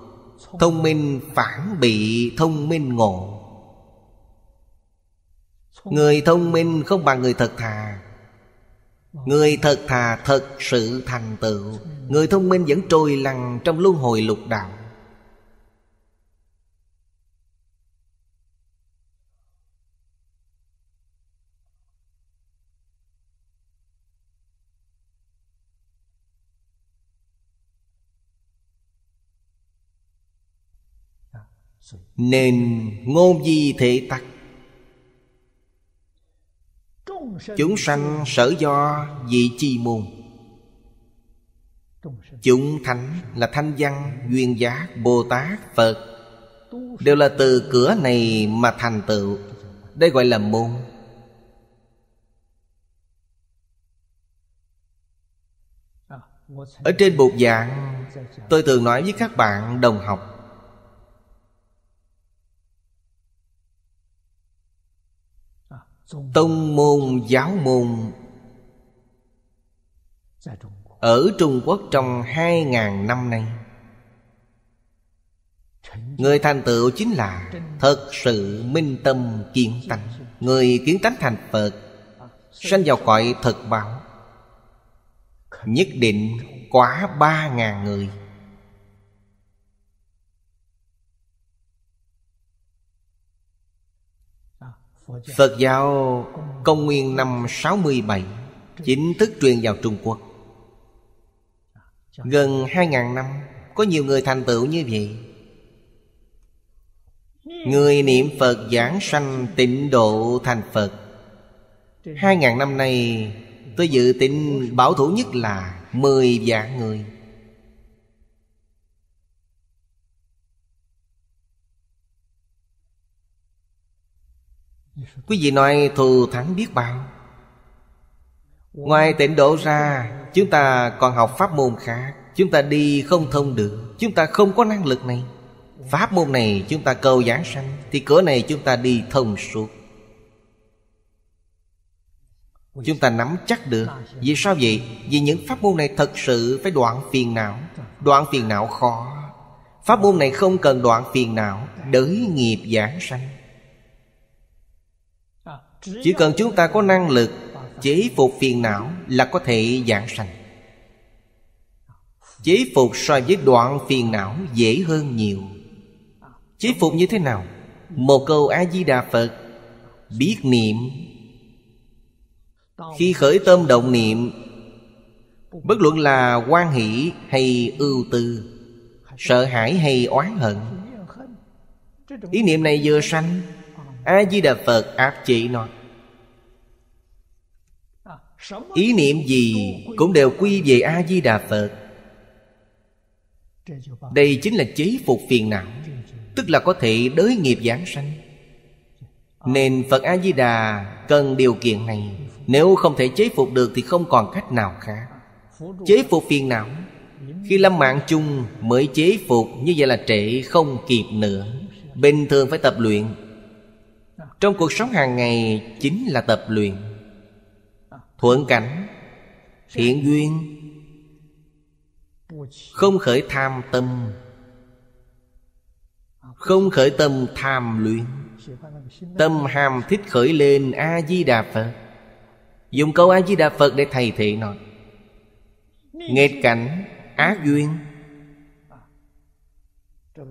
Thông minh phản bị thông minh ngộ Người thông minh không bằng người thật thà vâng. Người thật thà thật sự thành tựu ừ. Người thông minh vẫn trôi lằn trong luân hồi lục đạo Nên ngôn di thể tắc Chúng sanh sở do vị chi môn Chúng thánh là thanh văn, duyên giác, Bồ Tát, Phật Đều là từ cửa này mà thành tựu Đây gọi là môn Ở trên bục giảng Tôi thường nói với các bạn đồng học tông môn giáo môn ở trung quốc trong hai ngàn năm nay người thành tựu chính là thật sự minh tâm kiến tánh người kiến tánh thành phật sanh vào cõi thật bảo nhất định quá ba ngàn người Phật giáo công nguyên năm 67 Chính thức truyền vào Trung Quốc Gần 2.000 năm Có nhiều người thành tựu như vậy Người niệm Phật giảng sanh tịnh độ thành Phật Hai ngàn năm nay Tôi dự tính bảo thủ nhất là Mười vạn người Quý vị nói thù thắng biết bao Ngoài tịnh độ ra Chúng ta còn học pháp môn khác Chúng ta đi không thông được Chúng ta không có năng lực này Pháp môn này chúng ta cầu giảng sanh Thì cửa này chúng ta đi thông suốt Chúng ta nắm chắc được Vì sao vậy? Vì những pháp môn này thật sự phải đoạn phiền não Đoạn phiền não khó Pháp môn này không cần đoạn phiền não Đới nghiệp giảng sanh chỉ cần chúng ta có năng lực chế phục phiền não là có thể giảng sanh chế phục so với đoạn phiền não dễ hơn nhiều chế phục như thế nào một câu a di đà phật biết niệm khi khởi tâm động niệm bất luận là quan hỷ hay ưu tư sợ hãi hay oán hận ý niệm này vừa sanh a di đà phật áp chỉ nói ý niệm gì cũng đều quy về a di đà phật đây chính là chế phục phiền não tức là có thể đới nghiệp giảng sanh nên phật a di đà cần điều kiện này nếu không thể chế phục được thì không còn cách nào khác chế phục phiền não khi lâm mạng chung mới chế phục như vậy là trễ không kịp nữa bình thường phải tập luyện trong cuộc sống hàng ngày chính là tập luyện thuận cảnh thiện duyên không khởi tham tâm không khởi tâm tham luyện tâm hàm thích khởi lên a di đà phật dùng câu a di đà phật để thầy thị nó nghịch cảnh ác duyên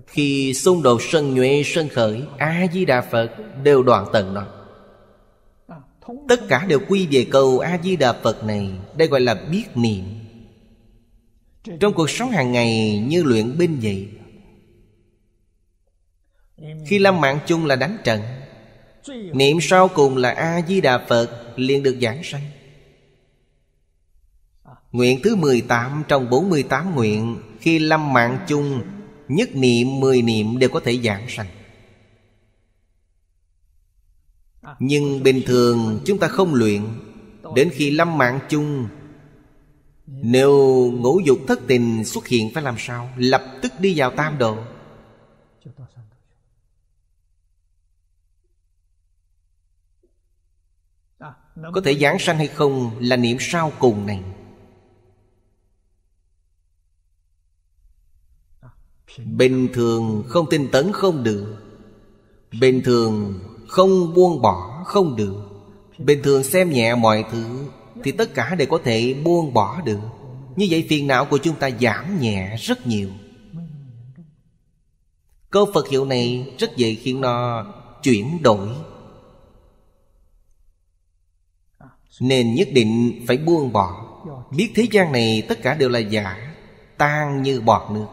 khi xung đột sân nhuệ sân khởi a di đà phật đều đoạn tận nó tất cả đều quy về câu a di đà phật này đây gọi là biết niệm trong cuộc sống hàng ngày như luyện binh vậy khi lâm mạng chung là đánh trận niệm sau cùng là a di đà phật liền được giảng sanh Nguyện thứ 18 trong 48 nguyện Khi lâm mạng chung Nhất niệm mười niệm đều có thể giảng sanh Nhưng bình thường chúng ta không luyện Đến khi lâm mạng chung Nếu ngũ dục thất tình xuất hiện phải làm sao Lập tức đi vào tam độ Có thể giảng sanh hay không là niệm sau cùng này Bình thường không tinh tấn không được Bình thường không buông bỏ không được Bình thường xem nhẹ mọi thứ Thì tất cả đều có thể buông bỏ được Như vậy phiền não của chúng ta giảm nhẹ rất nhiều Câu Phật hiệu này rất dễ khiến nó chuyển đổi Nên nhất định phải buông bỏ Biết thế gian này tất cả đều là giả Tan như bọt nước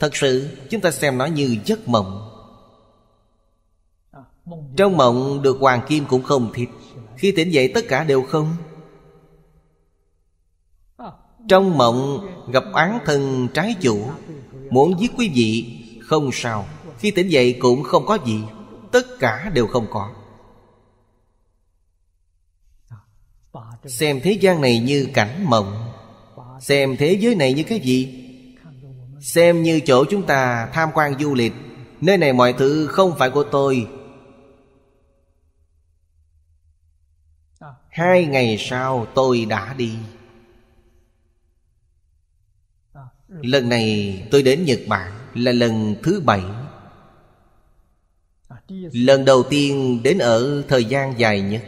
thật sự chúng ta xem nó như giấc mộng trong mộng được hoàng kim cũng không thịt khi tỉnh dậy tất cả đều không trong mộng gặp án thân trái chủ muốn giết quý vị không sao khi tỉnh dậy cũng không có gì tất cả đều không có xem thế gian này như cảnh mộng xem thế giới này như cái gì Xem như chỗ chúng ta tham quan du lịch Nơi này mọi thứ không phải của tôi Hai ngày sau tôi đã đi Lần này tôi đến Nhật Bản là lần thứ bảy Lần đầu tiên đến ở thời gian dài nhất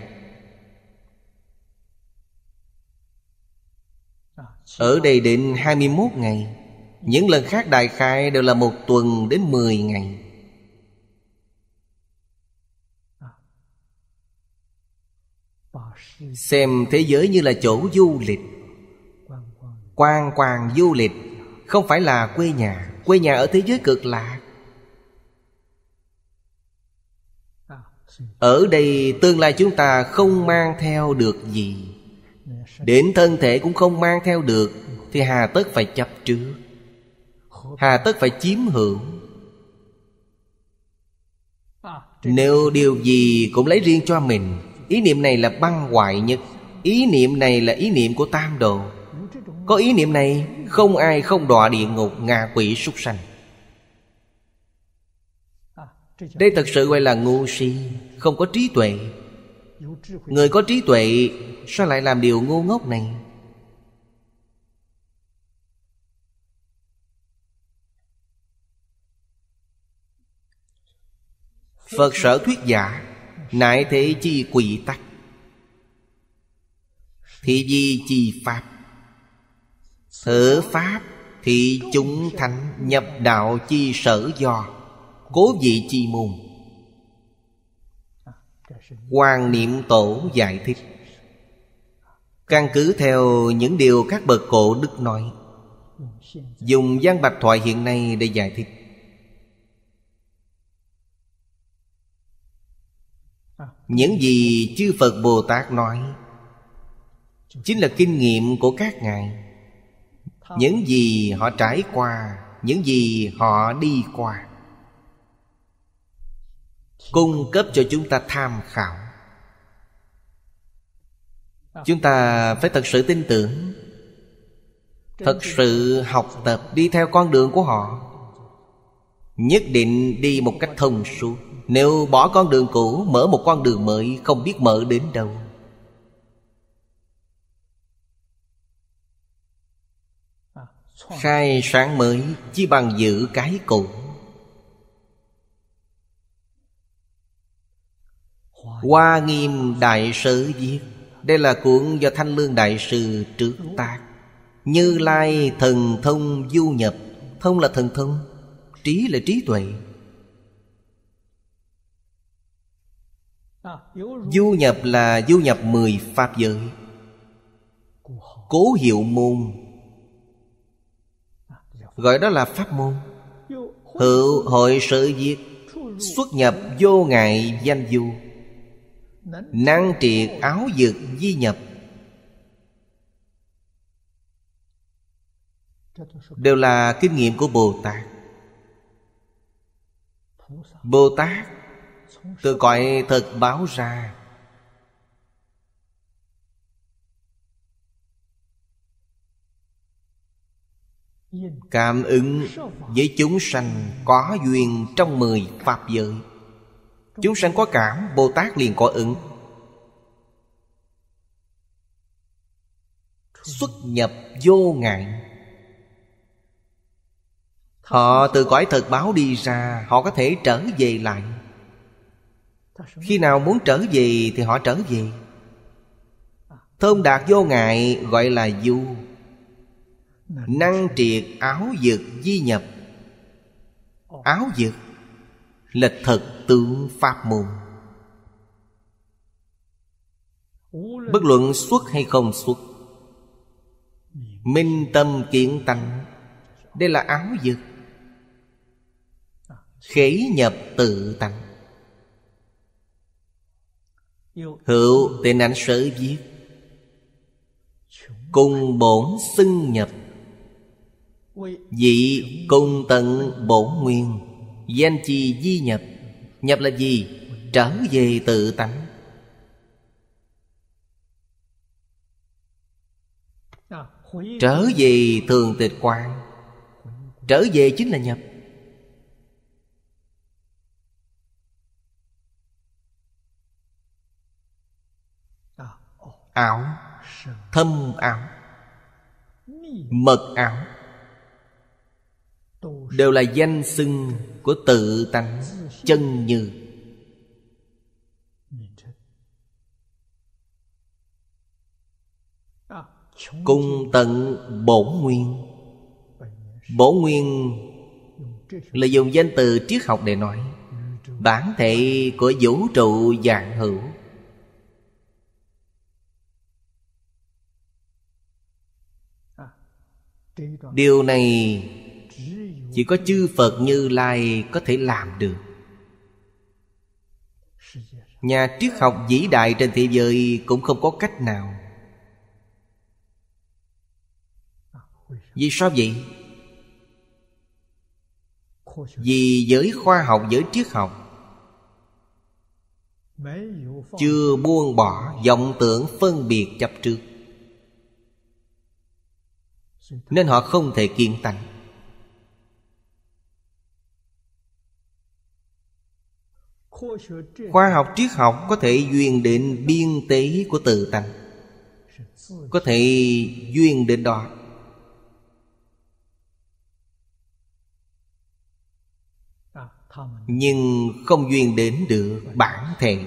Ở đây đến 21 ngày những lần khác đại khai đều là một tuần đến mười ngày Xem thế giới như là chỗ du lịch Quan quang du lịch Không phải là quê nhà Quê nhà ở thế giới cực lạc Ở đây tương lai chúng ta không mang theo được gì Đến thân thể cũng không mang theo được Thì hà tất phải chấp trước hà tất phải chiếm hưởng nếu điều gì cũng lấy riêng cho mình ý niệm này là băng hoại nhất ý niệm này là ý niệm của tam đồ. có ý niệm này không ai không đọa địa ngục ngạ quỷ súc sanh đây thật sự gọi là ngu si Không có trí tuệ Người có trí tuệ Sao lại làm điều ngu ngốc này Phật sở thuyết giả Nại thế chi quỷ tắc Thị di chi pháp Thử pháp Thị chúng thánh nhập đạo chi sở do Cố vị chi môn Quan niệm tổ giải thích Căn cứ theo những điều các bậc cổ đức nói Dùng gian bạch thoại hiện nay để giải thích những gì chư phật bồ tát nói chính là kinh nghiệm của các ngài những gì họ trải qua những gì họ đi qua cung cấp cho chúng ta tham khảo chúng ta phải thật sự tin tưởng thật sự học tập đi theo con đường của họ nhất định đi một cách thông suốt nếu bỏ con đường cũ Mở một con đường mới Không biết mở đến đâu Khai sáng mới Chỉ bằng giữ cái cũ Hoa nghiêm đại sứ viết Đây là cuốn do Thanh Lương Đại Sư trước tác Như Lai thần thông du nhập Thông là thần thông Trí là trí tuệ Du nhập là du nhập mười Pháp giới Cố hiệu môn Gọi đó là Pháp môn Hữu hội sự diệt Xuất nhập vô ngại danh du Năng triệt áo dược di nhập Đều là kinh nghiệm của Bồ Tát Bồ Tát từ cõi thật báo ra Cảm ứng với chúng sanh có duyên trong mười Pháp giới Chúng sanh có cảm, Bồ Tát liền có ứng Xuất nhập vô ngại Họ từ cõi thật báo đi ra Họ có thể trở về lại khi nào muốn trở về thì họ trở về thơm đạt vô ngại gọi là du năng triệt áo dược di nhập áo dược là thực tượng pháp môn bất luận xuất hay không xuất minh tâm kiến tánh đây là áo dược khế nhập tự tánh Hữu tên ảnh sở viết cùng bổn xưng nhập Dị cùng tận bổn nguyên Danh chi di nhập Nhập là gì? Trở về tự tánh à, Trở về thường tịch quan Trở về chính là nhập ảo ờ, thâm ảo mật ảo đều là danh xưng của tự tánh chân như cùng à, tận bổn nguyên bổn nguyên là dùng danh từ triết học để nói bản thể của vũ trụ dạng hữu điều này chỉ có chư phật như lai có thể làm được nhà triết học vĩ đại trên thế giới cũng không có cách nào vì sao vậy vì giới khoa học giới triết học chưa buông bỏ vọng tưởng phân biệt chấp trước nên họ không thể kiên tánh Khoa học triết học có thể duyên đến biên tế của tự tánh Có thể duyên đến đó Nhưng không duyên đến được bản thể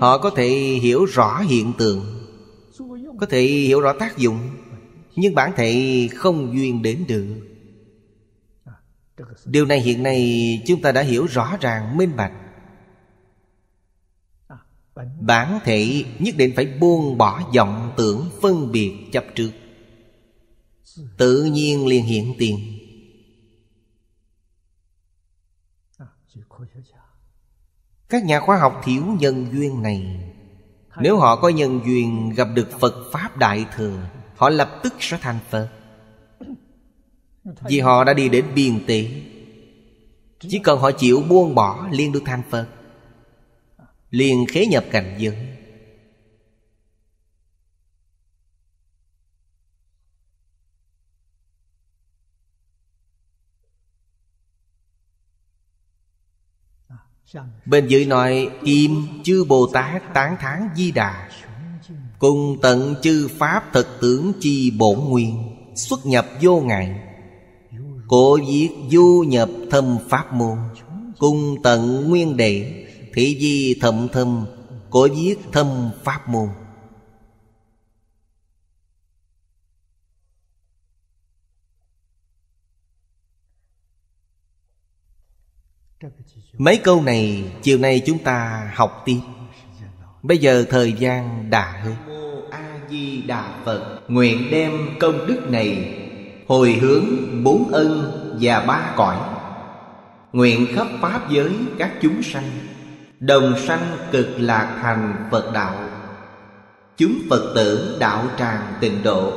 Họ có thể hiểu rõ hiện tượng có thể hiểu rõ tác dụng nhưng bản thể không duyên đến được điều này hiện nay chúng ta đã hiểu rõ ràng minh bạch bản thể nhất định phải buông bỏ vọng tưởng phân biệt chấp trước tự nhiên liền hiện tiền các nhà khoa học thiếu nhân duyên này nếu họ có nhân duyên gặp được Phật Pháp Đại Thừa Họ lập tức sẽ thành Phật Vì họ đã đi đến biên tỷ Chỉ cần họ chịu buông bỏ liền được thành Phật Liền khế nhập cảnh giới Bên dưới nói Kim chư Bồ Tát tán thán di đà Cùng tận chư Pháp thật tưởng chi bổn nguyên Xuất nhập vô ngại Cổ viết du nhập thâm pháp môn Cung tận nguyên đệ Thị di thậm thâm Cổ viết thâm pháp môn Mấy câu này chiều nay chúng ta học tiếp Bây giờ thời gian đã hết Di Đà Phật Nguyện đem công đức này Hồi hướng bốn ân và ba cõi Nguyện khắp Pháp giới các chúng sanh Đồng sanh cực lạc thành Phật Đạo Chúng Phật tử đạo tràng tịnh độ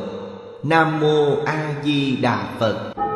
Nam Mô A Di Đà Phật